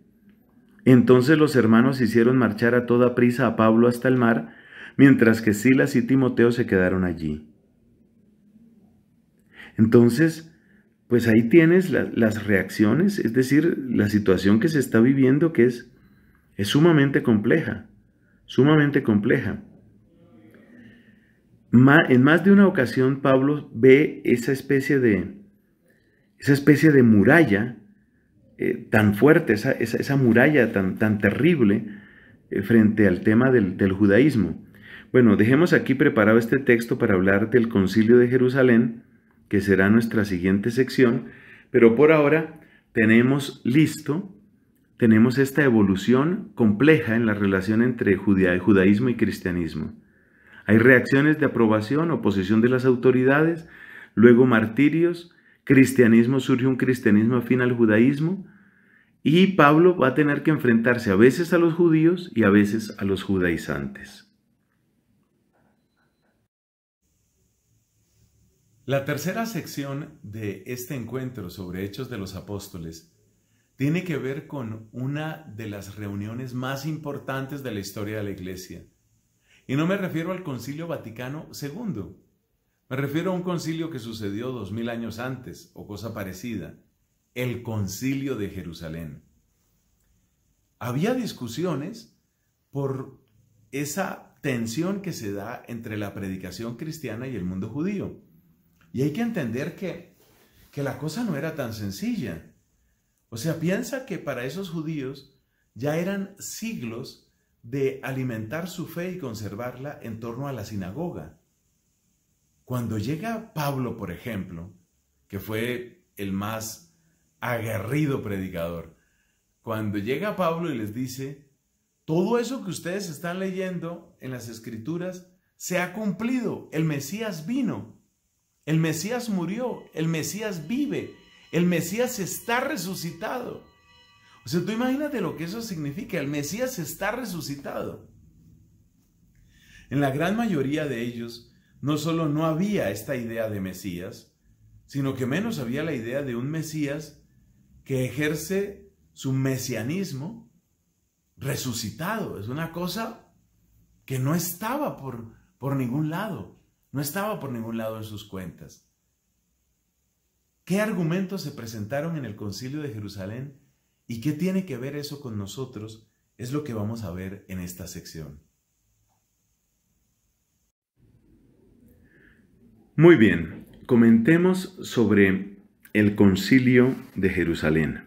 Entonces los hermanos hicieron marchar a toda prisa a Pablo hasta el mar, mientras que Silas y Timoteo se quedaron allí. Entonces, pues ahí tienes las reacciones, es decir, la situación que se está viviendo que es, sumamente compleja, sumamente compleja. en más de una ocasión Pablo ve esa especie de, esa especie de muralla eh, tan fuerte, esa, muralla tan, terrible eh, frente al tema del judaísmo. Bueno, dejemos aquí preparado este texto para hablar del concilio de Jerusalén, que será nuestra siguiente sección, pero por ahora tenemos listo, tenemos esta evolución compleja en la relación entre judaísmo y cristianismo. Hay reacciones de aprobación, oposición de las autoridades, luego martirios, cristianismo surge un cristianismo afín al judaísmo, y Pablo va a tener que enfrentarse a veces a los judíos y a veces a los judaizantes. La tercera sección de este encuentro sobre Hechos de los Apóstoles tiene que ver con una de las reuniones más importantes de la historia de la Iglesia. Y no me refiero al Concilio Vaticano II, me refiero a un concilio que sucedió dos mil años antes o cosa parecida, el Concilio de Jerusalén. Había discusiones por esa tensión que se da entre la predicación cristiana y el mundo judío. Y hay que entender que, la cosa no era tan sencilla. O sea, piensa que para esos judíos ya eran siglos de alimentar su fe y conservarla en torno a la sinagoga. Cuando llega Pablo, por ejemplo, que fue el más aguerrido predicador, cuando llega Pablo y les dice, todo eso que ustedes están leyendo en las escrituras se ha cumplido, el Mesías vino. El Mesías murió, el Mesías vive, el Mesías está resucitado. O sea, tú imagínate lo que eso significa, el Mesías está resucitado. En la gran mayoría de ellos, no solo no había esta idea de Mesías, sino que menos había la idea de un Mesías que ejerce su mesianismo resucitado. Es una cosa que no estaba por, por ningún lado. No estaba por ningún lado en sus cuentas. ¿Qué argumentos se presentaron en el concilio de Jerusalén y qué tiene que ver eso con nosotros? Es lo que vamos a ver en esta sección. Muy bien, comentemos sobre el concilio de Jerusalén.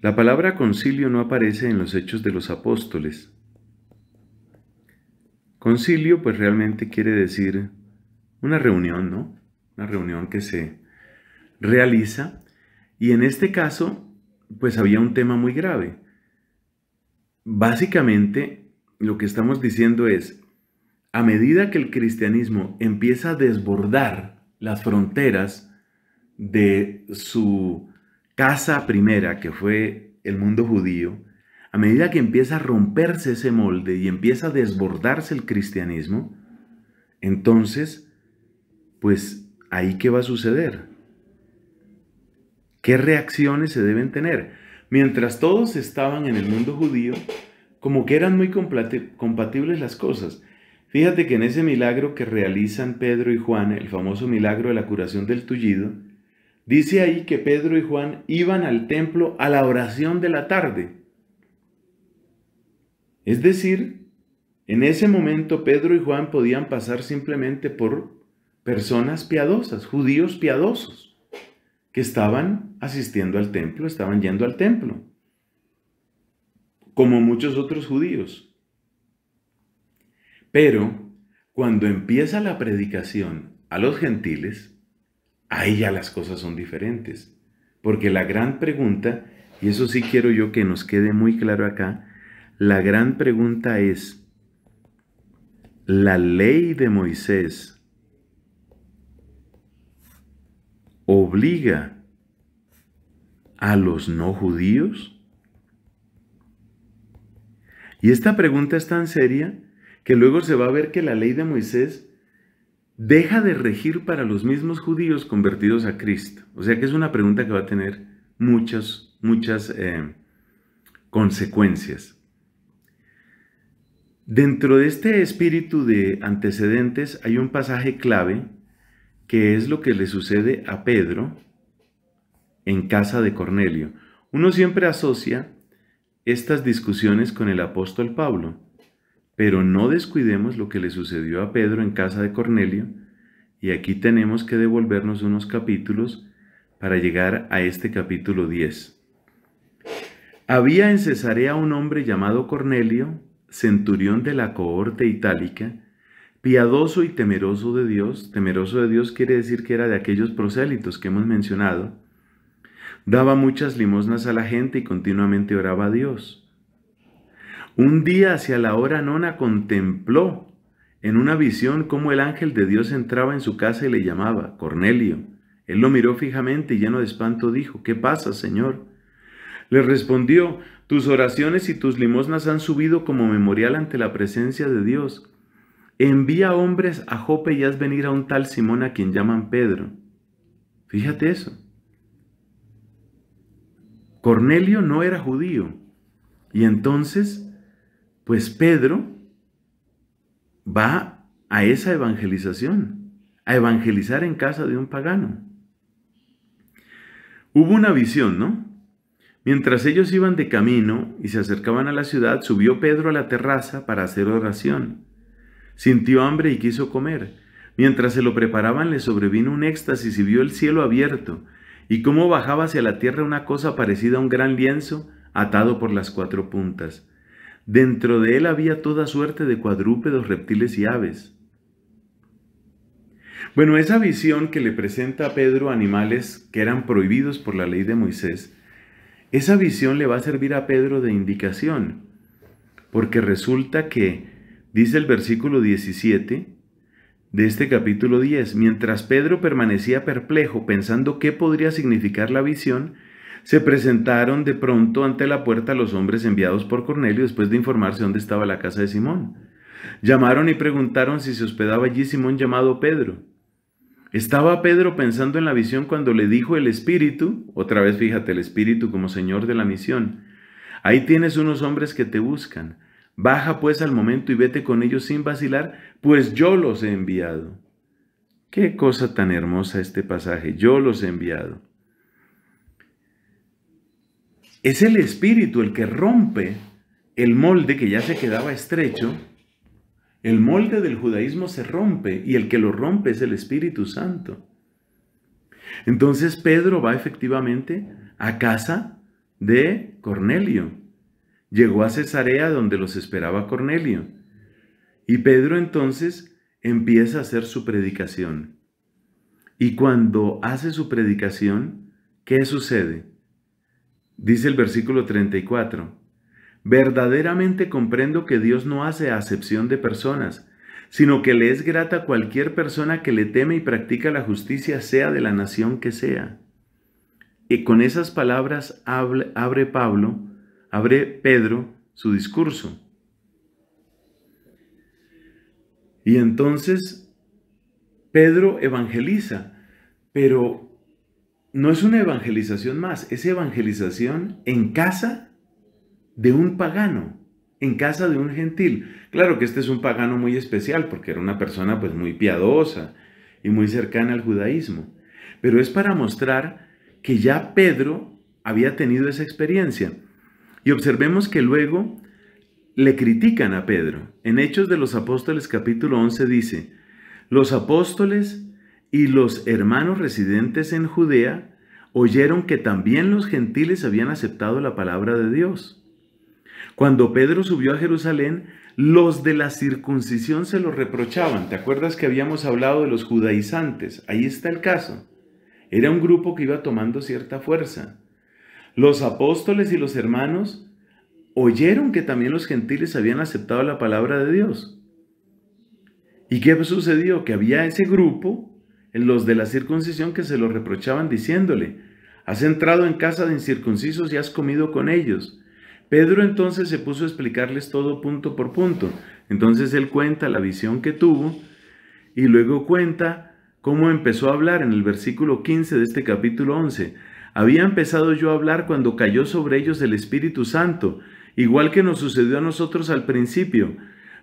La palabra concilio no aparece en los hechos de los apóstoles, Concilio pues realmente quiere decir una reunión, ¿no? Una reunión que se realiza y en este caso pues había un tema muy grave. Básicamente lo que estamos diciendo es, a medida que el cristianismo empieza a desbordar las fronteras de su casa primera, que fue el mundo judío, a medida que empieza a romperse ese molde y empieza a desbordarse el cristianismo, entonces, pues ahí qué va a suceder? ¿Qué reacciones se deben tener? Mientras todos estaban en el mundo judío, como que eran muy compatibles las cosas. Fíjate que en ese milagro que realizan Pedro y Juan, el famoso milagro de la curación del tullido, dice ahí que Pedro y Juan iban al templo a la oración de la tarde. Es decir, en ese momento Pedro y Juan podían pasar simplemente por personas piadosas, judíos piadosos, que estaban asistiendo al templo, estaban yendo al templo, como muchos otros judíos. Pero cuando empieza la predicación a los gentiles, ahí ya las cosas son diferentes, porque la gran pregunta, y eso sí quiero yo que nos quede muy claro acá, la gran pregunta es, ¿la ley de Moisés obliga a los no judíos? Y esta pregunta es tan seria que luego se va a ver que la ley de Moisés deja de regir para los mismos judíos convertidos a Cristo. O sea que es una pregunta que va a tener muchas, muchas eh, consecuencias. Dentro de este espíritu de antecedentes hay un pasaje clave que es lo que le sucede a Pedro en casa de Cornelio. Uno siempre asocia estas discusiones con el apóstol Pablo, pero no descuidemos lo que le sucedió a Pedro en casa de Cornelio, y aquí tenemos que devolvernos unos capítulos para llegar a este capítulo 10. Había en Cesarea un hombre llamado Cornelio, centurión de la cohorte itálica, piadoso y temeroso de Dios, temeroso de Dios quiere decir que era de aquellos prosélitos que hemos mencionado, daba muchas limosnas a la gente y continuamente oraba a Dios. Un día hacia la hora nona contempló en una visión cómo el ángel de Dios entraba en su casa y le llamaba, Cornelio. Él lo miró fijamente y lleno de espanto dijo, ¿qué pasa, Señor? le respondió, tus oraciones y tus limosnas han subido como memorial ante la presencia de Dios. Envía hombres a Jope y haz venir a un tal Simón a quien llaman Pedro. Fíjate eso. Cornelio no era judío. Y entonces, pues Pedro va a esa evangelización, a evangelizar en casa de un pagano. Hubo una visión, ¿no? Mientras ellos iban de camino y se acercaban a la ciudad, subió Pedro a la terraza para hacer oración. Sintió hambre y quiso comer. Mientras se lo preparaban le sobrevino un éxtasis y vio el cielo abierto, y cómo bajaba hacia la tierra una cosa parecida a un gran lienzo atado por las cuatro puntas. Dentro de él había toda suerte de cuadrúpedos, reptiles y aves. Bueno, esa visión que le presenta a Pedro animales que eran prohibidos por la ley de Moisés, esa visión le va a servir a Pedro de indicación, porque resulta que, dice el versículo 17 de este capítulo 10, mientras Pedro permanecía perplejo pensando qué podría significar la visión, se presentaron de pronto ante la puerta los hombres enviados por Cornelio después de informarse dónde estaba la casa de Simón. Llamaron y preguntaron si se hospedaba allí Simón llamado Pedro. Estaba Pedro pensando en la visión cuando le dijo el Espíritu, otra vez fíjate el Espíritu como Señor de la misión, ahí tienes unos hombres que te buscan, baja pues al momento y vete con ellos sin vacilar, pues yo los he enviado. Qué cosa tan hermosa este pasaje, yo los he enviado. Es el Espíritu el que rompe el molde que ya se quedaba estrecho el molde del judaísmo se rompe y el que lo rompe es el Espíritu Santo. Entonces Pedro va efectivamente a casa de Cornelio. Llegó a Cesarea donde los esperaba Cornelio. Y Pedro entonces empieza a hacer su predicación. Y cuando hace su predicación, ¿qué sucede? Dice el versículo 34. Verdaderamente comprendo que Dios no hace acepción de personas, sino que le es grata a cualquier persona que le teme y practica la justicia, sea de la nación que sea. Y con esas palabras abre Pablo, abre Pedro su discurso. Y entonces Pedro evangeliza, pero no es una evangelización más, es evangelización en casa de un pagano en casa de un gentil. Claro que este es un pagano muy especial porque era una persona pues muy piadosa y muy cercana al judaísmo. Pero es para mostrar que ya Pedro había tenido esa experiencia. Y observemos que luego le critican a Pedro. En Hechos de los Apóstoles capítulo 11 dice, los apóstoles y los hermanos residentes en Judea oyeron que también los gentiles habían aceptado la palabra de Dios. Cuando Pedro subió a Jerusalén, los de la circuncisión se lo reprochaban. ¿Te acuerdas que habíamos hablado de los judaizantes? Ahí está el caso. Era un grupo que iba tomando cierta fuerza. Los apóstoles y los hermanos oyeron que también los gentiles habían aceptado la palabra de Dios. ¿Y qué sucedió? Que había ese grupo, los de la circuncisión, que se lo reprochaban diciéndole, has entrado en casa de incircuncisos y has comido con ellos. Pedro entonces se puso a explicarles todo punto por punto. Entonces él cuenta la visión que tuvo y luego cuenta cómo empezó a hablar en el versículo 15 de este capítulo 11. Había empezado yo a hablar cuando cayó sobre ellos el Espíritu Santo, igual que nos sucedió a nosotros al principio.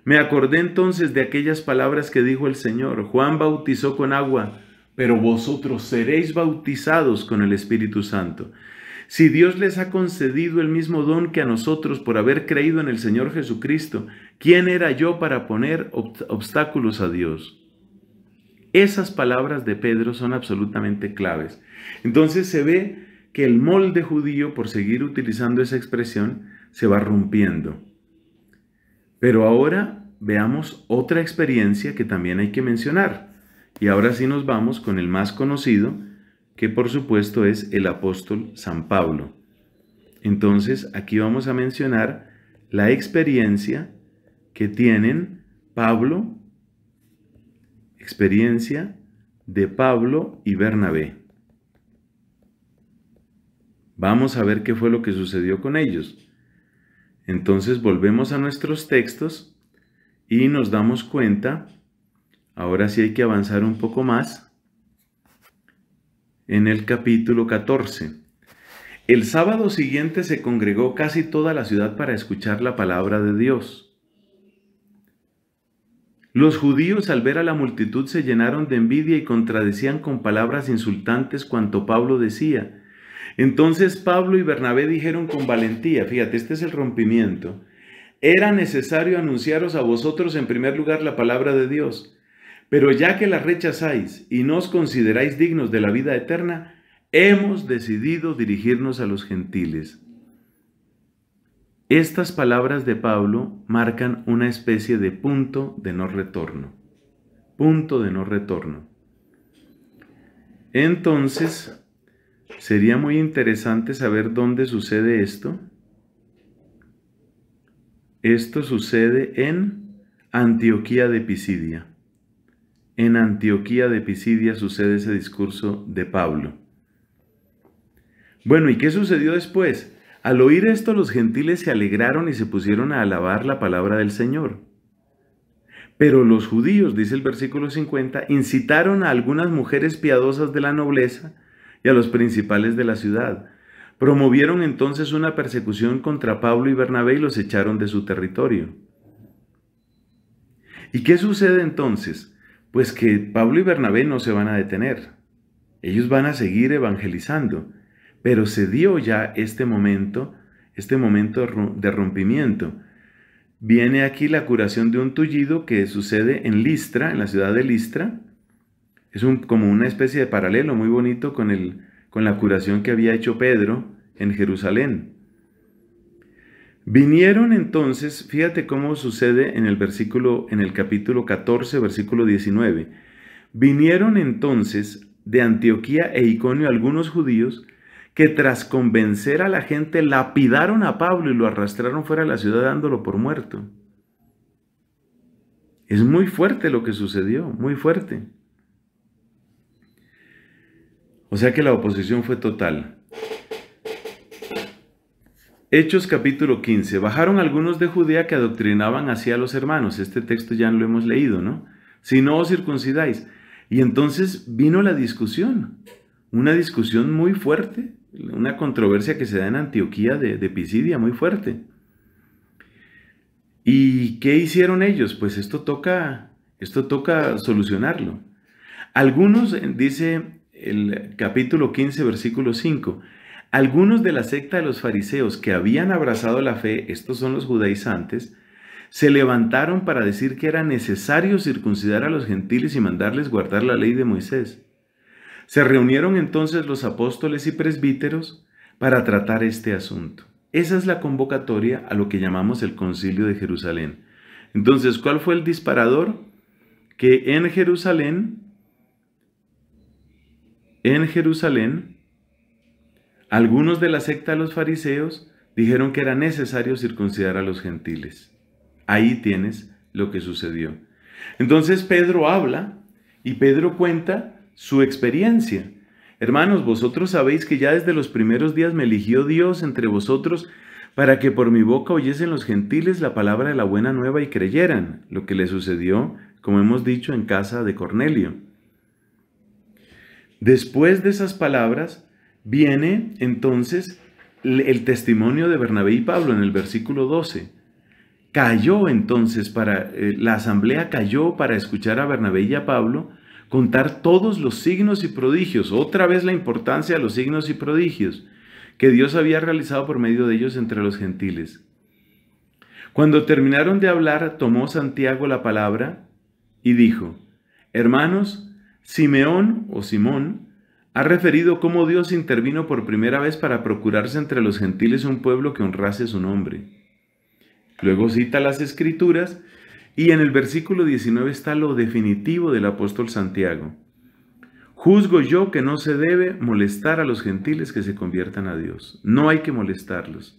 Me acordé entonces de aquellas palabras que dijo el Señor. Juan bautizó con agua, pero vosotros seréis bautizados con el Espíritu Santo. Si Dios les ha concedido el mismo don que a nosotros por haber creído en el Señor Jesucristo, ¿quién era yo para poner obstáculos a Dios? Esas palabras de Pedro son absolutamente claves. Entonces se ve que el molde judío, por seguir utilizando esa expresión, se va rompiendo. Pero ahora veamos otra experiencia que también hay que mencionar. Y ahora sí nos vamos con el más conocido, que por supuesto es el apóstol San Pablo. Entonces, aquí vamos a mencionar la experiencia que tienen Pablo, experiencia de Pablo y Bernabé. Vamos a ver qué fue lo que sucedió con ellos. Entonces volvemos a nuestros textos y nos damos cuenta, ahora sí hay que avanzar un poco más, en el capítulo 14. El sábado siguiente se congregó casi toda la ciudad para escuchar la palabra de Dios. Los judíos al ver a la multitud se llenaron de envidia y contradecían con palabras insultantes cuanto Pablo decía. Entonces Pablo y Bernabé dijeron con valentía, fíjate, este es el rompimiento, era necesario anunciaros a vosotros en primer lugar la palabra de Dios pero ya que las rechazáis y no os consideráis dignos de la vida eterna, hemos decidido dirigirnos a los gentiles. Estas palabras de Pablo marcan una especie de punto de no retorno. Punto de no retorno. Entonces, sería muy interesante saber dónde sucede esto. Esto sucede en Antioquía de Pisidia en Antioquía de Pisidia sucede ese discurso de Pablo. Bueno, ¿y qué sucedió después? Al oír esto los gentiles se alegraron y se pusieron a alabar la palabra del Señor. Pero los judíos, dice el versículo 50, incitaron a algunas mujeres piadosas de la nobleza y a los principales de la ciudad. Promovieron entonces una persecución contra Pablo y Bernabé y los echaron de su territorio. ¿Y qué sucede entonces? Pues que Pablo y Bernabé no se van a detener. Ellos van a seguir evangelizando. Pero se dio ya este momento, este momento de rompimiento. Viene aquí la curación de un tullido que sucede en Listra, en la ciudad de Listra. Es como una especie de paralelo muy bonito con la curación que había hecho Pedro en Jerusalén. Vinieron entonces, fíjate cómo sucede en el versículo, en el capítulo 14, versículo 19. Vinieron entonces de Antioquía e Iconio algunos judíos que tras convencer a la gente lapidaron a Pablo y lo arrastraron fuera de la ciudad dándolo por muerto. Es muy fuerte lo que sucedió, muy fuerte. O sea que la oposición fue total. Hechos capítulo 15. Bajaron algunos de Judea que adoctrinaban así a los hermanos. Este texto ya lo hemos leído, ¿no? Si no os circuncidáis. Y entonces vino la discusión, una discusión muy fuerte, una controversia que se da en Antioquía de, de Pisidia muy fuerte. ¿Y qué hicieron ellos? Pues esto toca, esto toca solucionarlo. Algunos, dice el capítulo 15, versículo 5, algunos de la secta de los fariseos que habían abrazado la fe, estos son los judaizantes, se levantaron para decir que era necesario circuncidar a los gentiles y mandarles guardar la ley de Moisés. Se reunieron entonces los apóstoles y presbíteros para tratar este asunto. Esa es la convocatoria a lo que llamamos el concilio de Jerusalén. Entonces, ¿cuál fue el disparador? Que en Jerusalén, en Jerusalén, algunos de la secta de los fariseos dijeron que era necesario circuncidar a los gentiles. Ahí tienes lo que sucedió. Entonces Pedro habla y Pedro cuenta su experiencia. Hermanos, vosotros sabéis que ya desde los primeros días me eligió Dios entre vosotros para que por mi boca oyesen los gentiles la palabra de la buena nueva y creyeran, lo que le sucedió, como hemos dicho, en casa de Cornelio. Después de esas palabras, Viene entonces el testimonio de Bernabé y Pablo en el versículo 12. Cayó entonces para, eh, la asamblea cayó para escuchar a Bernabé y a Pablo contar todos los signos y prodigios, otra vez la importancia de los signos y prodigios que Dios había realizado por medio de ellos entre los gentiles. Cuando terminaron de hablar, tomó Santiago la palabra y dijo, Hermanos, Simeón o Simón, ha referido cómo Dios intervino por primera vez para procurarse entre los gentiles un pueblo que honrase su nombre. Luego cita las escrituras y en el versículo 19 está lo definitivo del apóstol Santiago. Juzgo yo que no se debe molestar a los gentiles que se conviertan a Dios. No hay que molestarlos.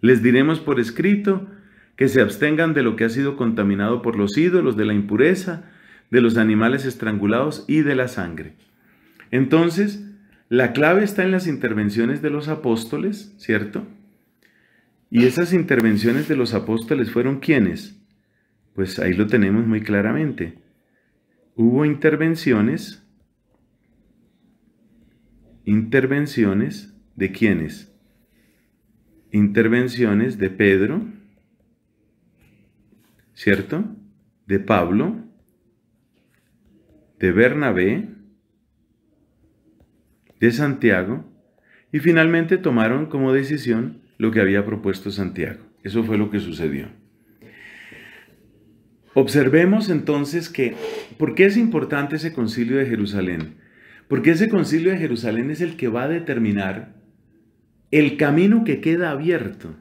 Les diremos por escrito que se abstengan de lo que ha sido contaminado por los ídolos, de la impureza, de los animales estrangulados y de la sangre. Entonces, la clave está en las intervenciones de los apóstoles, ¿cierto? Y esas intervenciones de los apóstoles fueron quiénes? Pues ahí lo tenemos muy claramente. Hubo intervenciones, intervenciones de quiénes? Intervenciones de Pedro, ¿cierto? De Pablo, de Bernabé, de Santiago y finalmente tomaron como decisión lo que había propuesto Santiago. Eso fue lo que sucedió. Observemos entonces que, ¿por qué es importante ese concilio de Jerusalén? Porque ese concilio de Jerusalén es el que va a determinar el camino que queda abierto,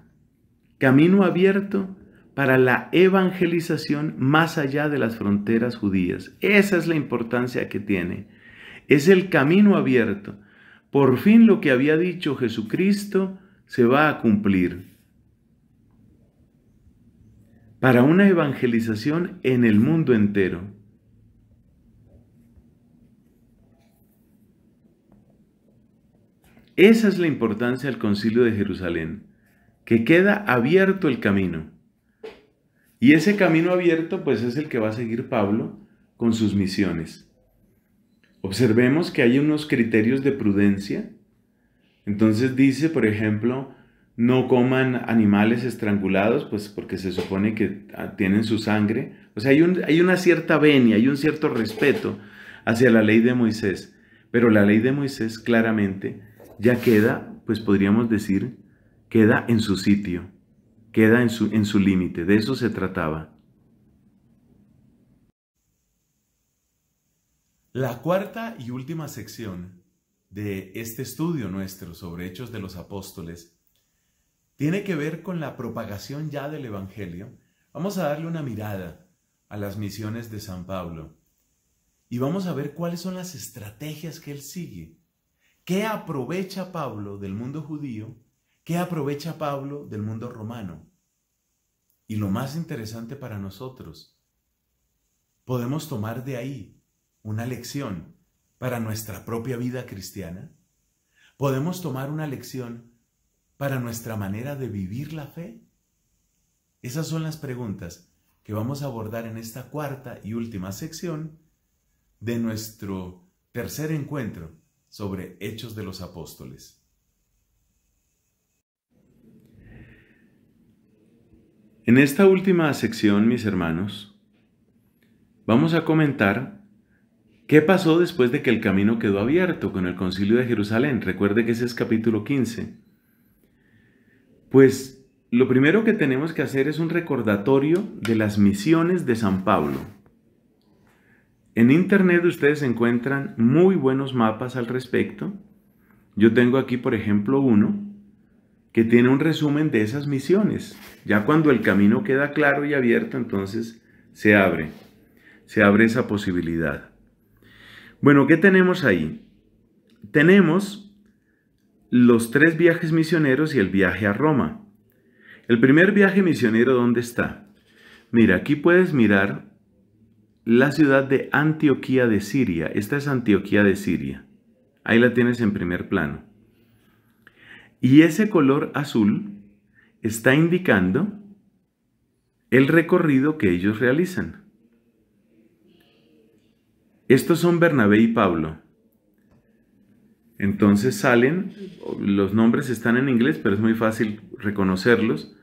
camino abierto para la evangelización más allá de las fronteras judías. Esa es la importancia que tiene. Es el camino abierto por fin lo que había dicho Jesucristo se va a cumplir. Para una evangelización en el mundo entero. Esa es la importancia del concilio de Jerusalén, que queda abierto el camino. Y ese camino abierto pues es el que va a seguir Pablo con sus misiones observemos que hay unos criterios de prudencia. Entonces dice, por ejemplo, no coman animales estrangulados, pues porque se supone que ah, tienen su sangre. O sea, hay, una cierta venia, hay un cierto respeto hacia la ley de Moisés. Pero la ley de Moisés claramente ya queda, pues podríamos decir, queda en su sitio, queda en su, en su límite. De eso se trataba. La cuarta y última sección de este estudio nuestro sobre Hechos de los Apóstoles tiene que ver con la propagación ya del Evangelio. Vamos a darle una mirada a las misiones de San Pablo y vamos a ver cuáles son las estrategias que él sigue. ¿Qué aprovecha Pablo del mundo judío? ¿Qué aprovecha Pablo del mundo romano? Y lo más interesante para nosotros, podemos tomar de ahí una lección para nuestra propia vida cristiana? ¿Podemos tomar una lección para nuestra manera de vivir la fe? Esas son las preguntas que vamos a abordar en esta cuarta y última sección de nuestro tercer encuentro sobre Hechos de los Apóstoles. En esta última sección, mis hermanos, vamos a comentar ¿Qué pasó después de que el camino quedó abierto con el concilio de Jerusalén? Recuerde que ese es capítulo 15. Pues lo primero que tenemos que hacer es un recordatorio de las misiones de San Pablo. En internet ustedes encuentran muy buenos mapas al respecto. Yo tengo aquí, por ejemplo, uno que tiene un resumen de esas misiones. Ya cuando el camino queda claro y abierto, entonces se abre, se abre esa posibilidad. Bueno, ¿qué tenemos ahí? Tenemos los tres viajes misioneros y el viaje a Roma. El primer viaje misionero, ¿dónde está? Mira, aquí puedes mirar la ciudad de Antioquía de Siria. Esta es Antioquía de Siria. Ahí la tienes en primer plano. Y ese color azul está indicando el recorrido que ellos realizan. Estos son Bernabé y Pablo. Entonces salen, los nombres están en inglés, pero es muy fácil reconocerlos.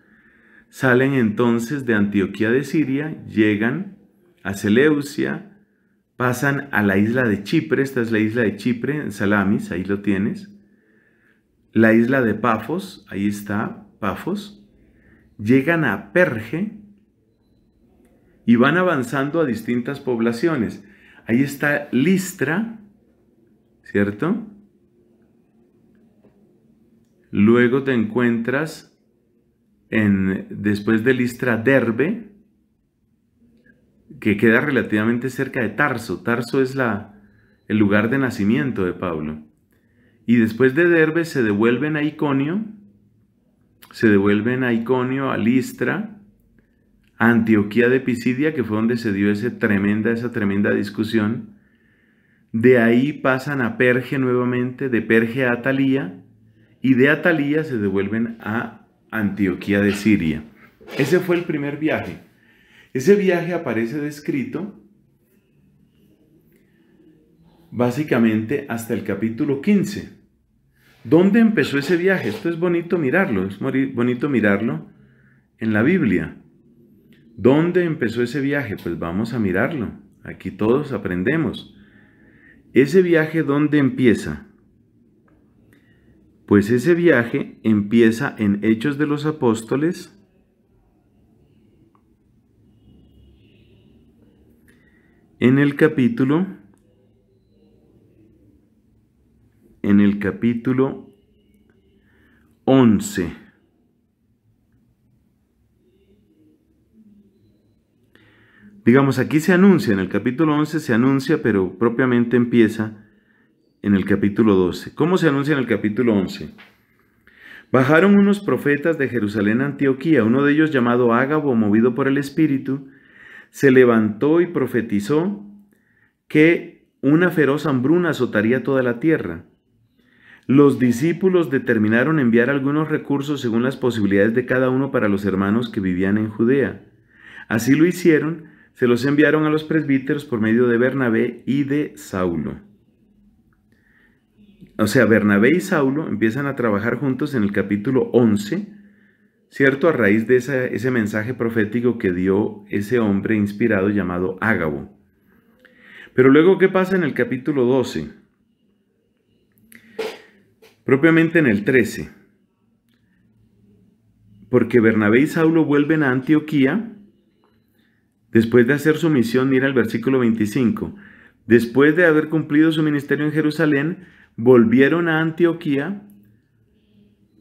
Salen entonces de Antioquía de Siria, llegan a Seleucia, pasan a la isla de Chipre, esta es la isla de Chipre, en Salamis, ahí lo tienes. La isla de Pafos, ahí está Pafos. Llegan a Perge y van avanzando a distintas poblaciones. Ahí está Listra, ¿cierto? Luego te encuentras en, después de Listra Derbe, que queda relativamente cerca de Tarso. Tarso es la, el lugar de nacimiento de Pablo. Y después de Derbe se devuelven a Iconio, se devuelven a Iconio, a Listra, Antioquía de Pisidia, que fue donde se dio ese tremenda, esa tremenda discusión. De ahí pasan a Perge nuevamente, de Perge a Atalía, y de Atalía se devuelven a Antioquía de Siria. Ese fue el primer viaje. Ese viaje aparece descrito básicamente hasta el capítulo 15. ¿Dónde empezó ese viaje? Esto es bonito mirarlo, es bonito mirarlo en la Biblia. ¿Dónde empezó ese viaje? Pues vamos a mirarlo. Aquí todos aprendemos. ¿Ese viaje dónde empieza? Pues ese viaje empieza en Hechos de los Apóstoles en el capítulo en el capítulo 11. Digamos, aquí se anuncia, en el capítulo 11 se anuncia, pero propiamente empieza en el capítulo 12. ¿Cómo se anuncia en el capítulo 11? Bajaron unos profetas de Jerusalén a Antioquía, uno de ellos llamado Ágabo, movido por el Espíritu, se levantó y profetizó que una feroz hambruna azotaría toda la tierra. Los discípulos determinaron enviar algunos recursos según las posibilidades de cada uno para los hermanos que vivían en Judea. Así lo hicieron se los enviaron a los presbíteros por medio de Bernabé y de Saulo. O sea, Bernabé y Saulo empiezan a trabajar juntos en el capítulo 11, ¿cierto? A raíz de ese mensaje profético que dio ese hombre inspirado llamado Ágabo. Pero luego, ¿qué pasa en el capítulo 12? Propiamente en el 13. Porque Bernabé y Saulo vuelven a Antioquía después de hacer su misión, mira el versículo 25, después de haber cumplido su ministerio en Jerusalén, volvieron a Antioquía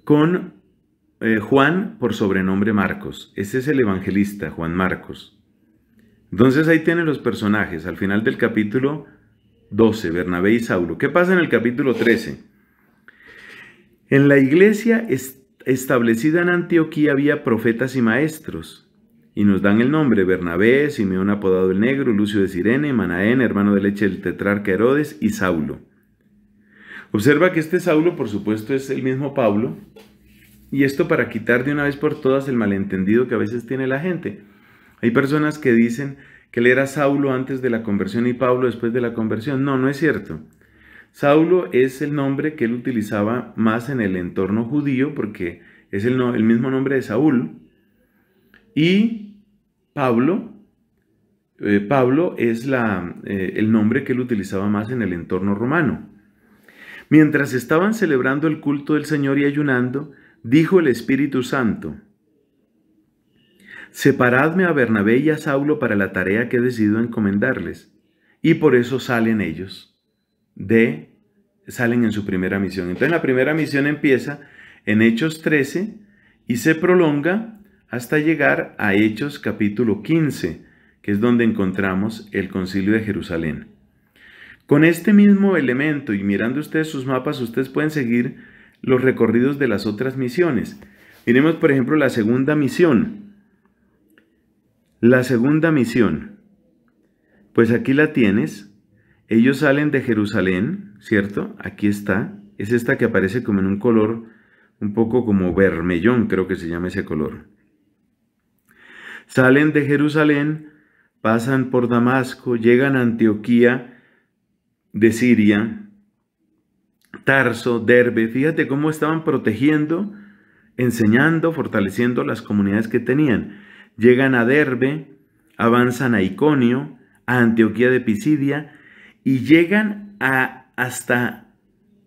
con eh, Juan por sobrenombre Marcos. Ese es el evangelista, Juan Marcos. Entonces ahí tienen los personajes, al final del capítulo 12, Bernabé y Saulo. ¿Qué pasa en el capítulo 13? En la iglesia establecida en Antioquía había profetas y maestros y nos dan el nombre Bernabé, Simeón apodado el Negro, Lucio de Sirene, Manaén, hermano de leche del tetrarca Herodes y Saulo. Observa que este Saulo, por supuesto, es el mismo Pablo, y esto para quitar de una vez por todas el malentendido que a veces tiene la gente. Hay personas que dicen que él era Saulo antes de la conversión y Pablo después de la conversión. No, no es cierto. Saulo es el nombre que él utilizaba más en el entorno judío porque es el, el mismo nombre de Saúl. Y Pablo, eh, Pablo es la, eh, el nombre que él utilizaba más en el entorno romano. Mientras estaban celebrando el culto del Señor y ayunando, dijo el Espíritu Santo, Separadme a Bernabé y a Saulo para la tarea que he decidido encomendarles. Y por eso salen ellos de salen en su primera misión. Entonces la primera misión empieza en Hechos 13 y se prolonga hasta llegar a Hechos capítulo 15, que es donde encontramos el concilio de Jerusalén. Con este mismo elemento y mirando ustedes sus mapas, ustedes pueden seguir los recorridos de las otras misiones. Miremos, por ejemplo, la segunda misión. La segunda misión. Pues aquí la tienes. Ellos salen de Jerusalén, ¿cierto? Aquí está. Es esta que aparece como en un color un poco como vermellón, creo que se llama ese color. Salen de Jerusalén, pasan por Damasco, llegan a Antioquía de Siria, Tarso, Derbe. Fíjate cómo estaban protegiendo, enseñando, fortaleciendo las comunidades que tenían. Llegan a Derbe, avanzan a Iconio, a Antioquía de Pisidia y llegan a, hasta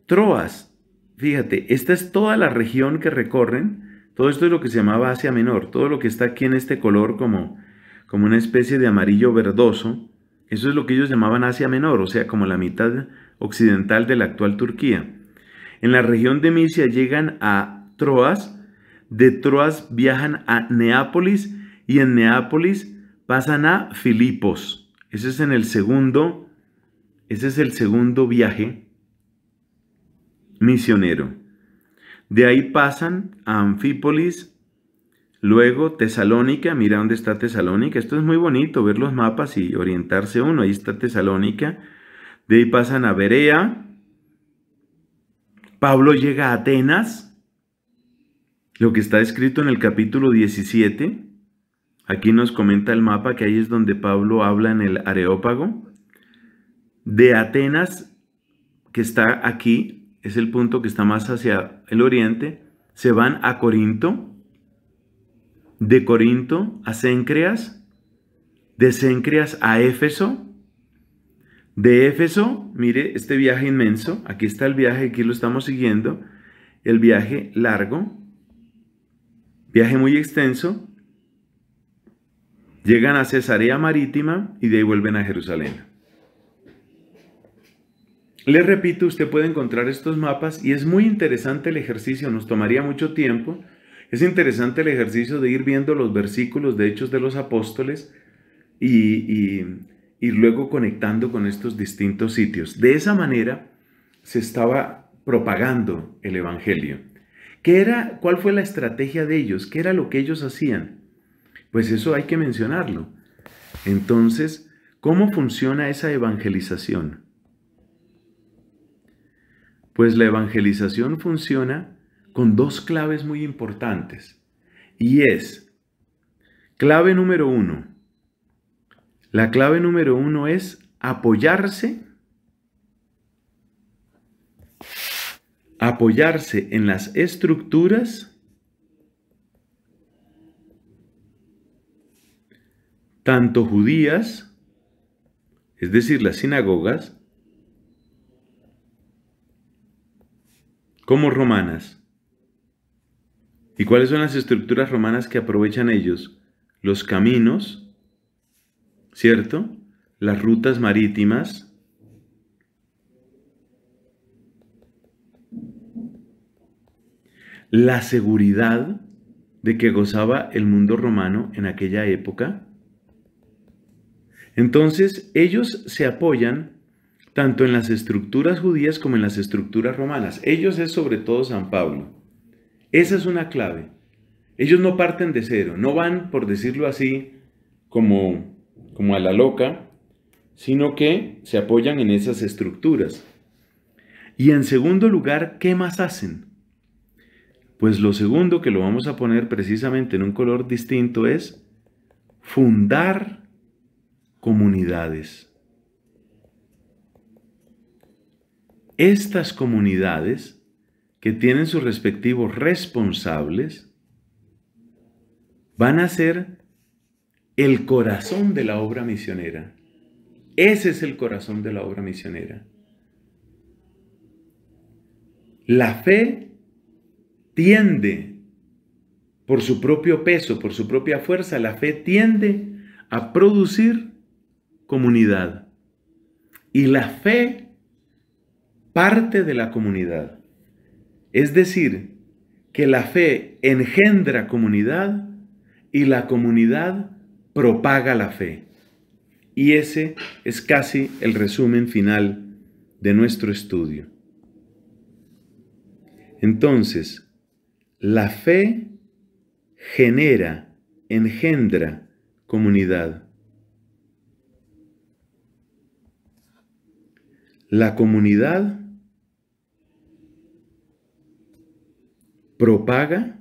Troas. Fíjate, esta es toda la región que recorren todo esto es lo que se llamaba Asia Menor. Todo lo que está aquí en este color como, como una especie de amarillo verdoso, eso es lo que ellos llamaban Asia Menor, o sea, como la mitad occidental de la actual Turquía. En la región de Misia llegan a Troas, de Troas viajan a Neápolis y en Neápolis pasan a Filipos. Ese es en el segundo, ese es el segundo viaje misionero. De ahí pasan a Anfípolis, luego Tesalónica, mira dónde está Tesalónica, esto es muy bonito, ver los mapas y orientarse uno, ahí está Tesalónica, de ahí pasan a Berea, Pablo llega a Atenas, lo que está escrito en el capítulo 17, aquí nos comenta el mapa que ahí es donde Pablo habla en el Areópago, de Atenas, que está aquí, es el punto que está más hacia el oriente, se van a Corinto, de Corinto a Céncreas, de Céncreas a Éfeso, de Éfeso, mire este viaje inmenso, aquí está el viaje, aquí lo estamos siguiendo, el viaje largo, viaje muy extenso, llegan a Cesarea Marítima y de ahí vuelven a Jerusalén. Les repito, usted puede encontrar estos mapas y es muy interesante el ejercicio, nos tomaría mucho tiempo. Es interesante el ejercicio de ir viendo los versículos de Hechos de los Apóstoles y, luego conectando con estos distintos sitios. De esa manera se estaba propagando el Evangelio. ¿Qué era, ¿Cuál fue la estrategia de ellos? ¿Qué era lo que ellos hacían? Pues eso hay que mencionarlo. Entonces, ¿cómo funciona esa evangelización? Pues la evangelización funciona con dos claves muy importantes. Y es, clave número uno, la clave número uno es apoyarse, apoyarse en las estructuras tanto judías, es decir, las sinagogas, como romanas. ¿Y cuáles son las estructuras romanas que aprovechan ellos? Los caminos, ¿cierto? Las rutas marítimas. La seguridad de que gozaba el mundo romano en aquella época. Entonces ellos se apoyan tanto en las estructuras judías como en las estructuras romanas. Ellos es sobre todo San Pablo. Esa es una clave. Ellos no parten de cero, no van, por decirlo así, como, como a la loca, sino que se apoyan en esas estructuras. Y en segundo lugar, ¿qué más hacen? Pues lo segundo que lo vamos a poner precisamente en un color distinto es fundar comunidades. estas comunidades que tienen sus respectivos responsables van a ser el corazón de la obra misionera. Ese es el corazón de la obra misionera. La fe tiende, por su propio peso, por su propia fuerza, la fe tiende a producir comunidad. Y la fe parte de la comunidad. Es decir, que la fe engendra comunidad y la comunidad propaga la fe. Y ese es casi el resumen final de nuestro estudio. Entonces, la fe genera, engendra comunidad. La comunidad propaga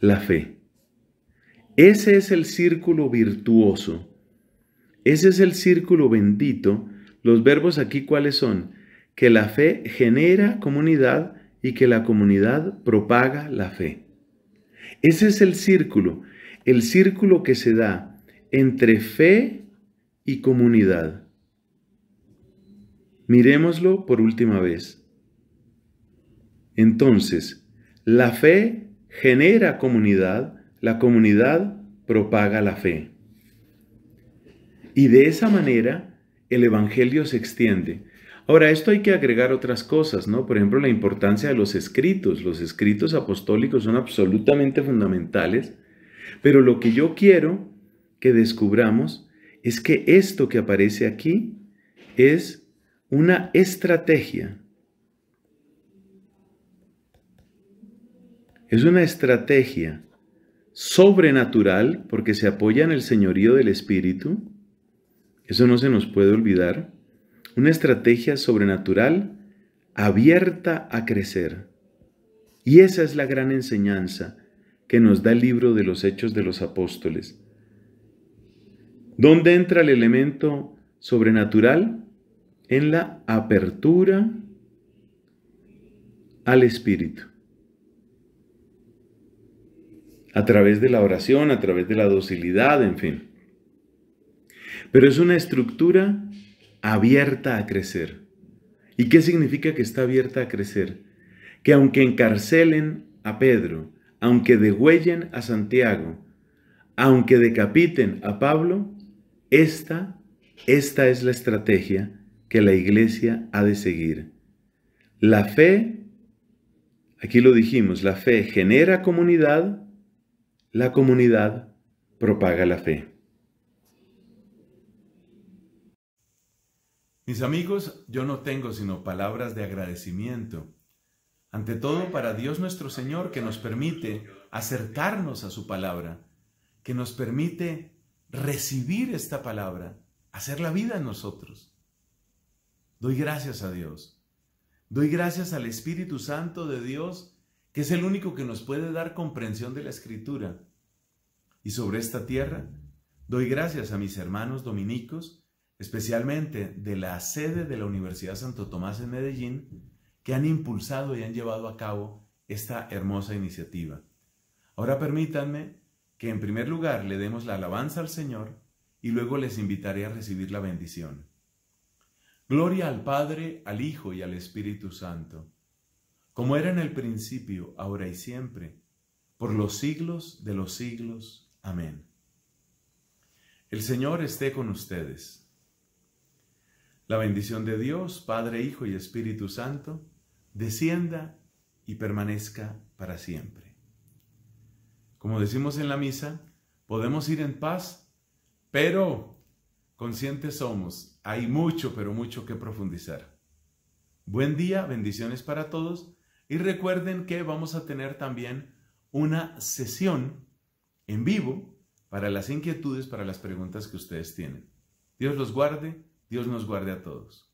la fe. Ese es el círculo virtuoso. Ese es el círculo bendito. Los verbos aquí cuáles son? Que la fe genera comunidad y que la comunidad propaga la fe. Ese es el círculo, el círculo que se da entre fe y comunidad. Miremoslo por última vez. Entonces, la fe genera comunidad, la comunidad propaga la fe. Y de esa manera el Evangelio se extiende. Ahora, esto hay que agregar otras cosas, ¿no? Por ejemplo, la importancia de los escritos. Los escritos apostólicos son absolutamente fundamentales, pero lo que yo quiero que descubramos es que esto que aparece aquí es una estrategia Es una estrategia sobrenatural porque se apoya en el señorío del Espíritu. Eso no se nos puede olvidar. Una estrategia sobrenatural abierta a crecer. Y esa es la gran enseñanza que nos da el libro de los Hechos de los Apóstoles. ¿Dónde entra el elemento sobrenatural? En la apertura al Espíritu a través de la oración, a través de la docilidad, en fin. Pero es una estructura abierta a crecer. ¿Y qué significa que está abierta a crecer? Que aunque encarcelen a Pedro, aunque degüellen a Santiago, aunque decapiten a Pablo, esta, esta es la estrategia que la iglesia ha de seguir. La fe, aquí lo dijimos, la fe genera comunidad, la comunidad propaga la fe. Mis amigos, yo no tengo sino palabras de agradecimiento. Ante todo para Dios nuestro Señor que nos permite acercarnos a su palabra, que nos permite recibir esta palabra, hacer la vida en nosotros. Doy gracias a Dios. Doy gracias al Espíritu Santo de Dios que es el único que nos puede dar comprensión de la escritura. Y sobre esta tierra, doy gracias a mis hermanos dominicos, especialmente de la sede de la Universidad Santo Tomás en Medellín, que han impulsado y han llevado a cabo esta hermosa iniciativa. Ahora permítanme que en primer lugar le demos la alabanza al Señor y luego les invitaré a recibir la bendición. Gloria al Padre, al Hijo y al Espíritu Santo como era en el principio, ahora y siempre, por los siglos de los siglos. Amén. El Señor esté con ustedes. La bendición de Dios, Padre, Hijo y Espíritu Santo, descienda y permanezca para siempre. Como decimos en la misa, podemos ir en paz, pero conscientes somos, hay mucho, pero mucho que profundizar. Buen día, bendiciones para todos y recuerden que vamos a tener también una sesión en vivo para las inquietudes, para las preguntas que ustedes tienen. Dios los guarde, Dios nos guarde a todos.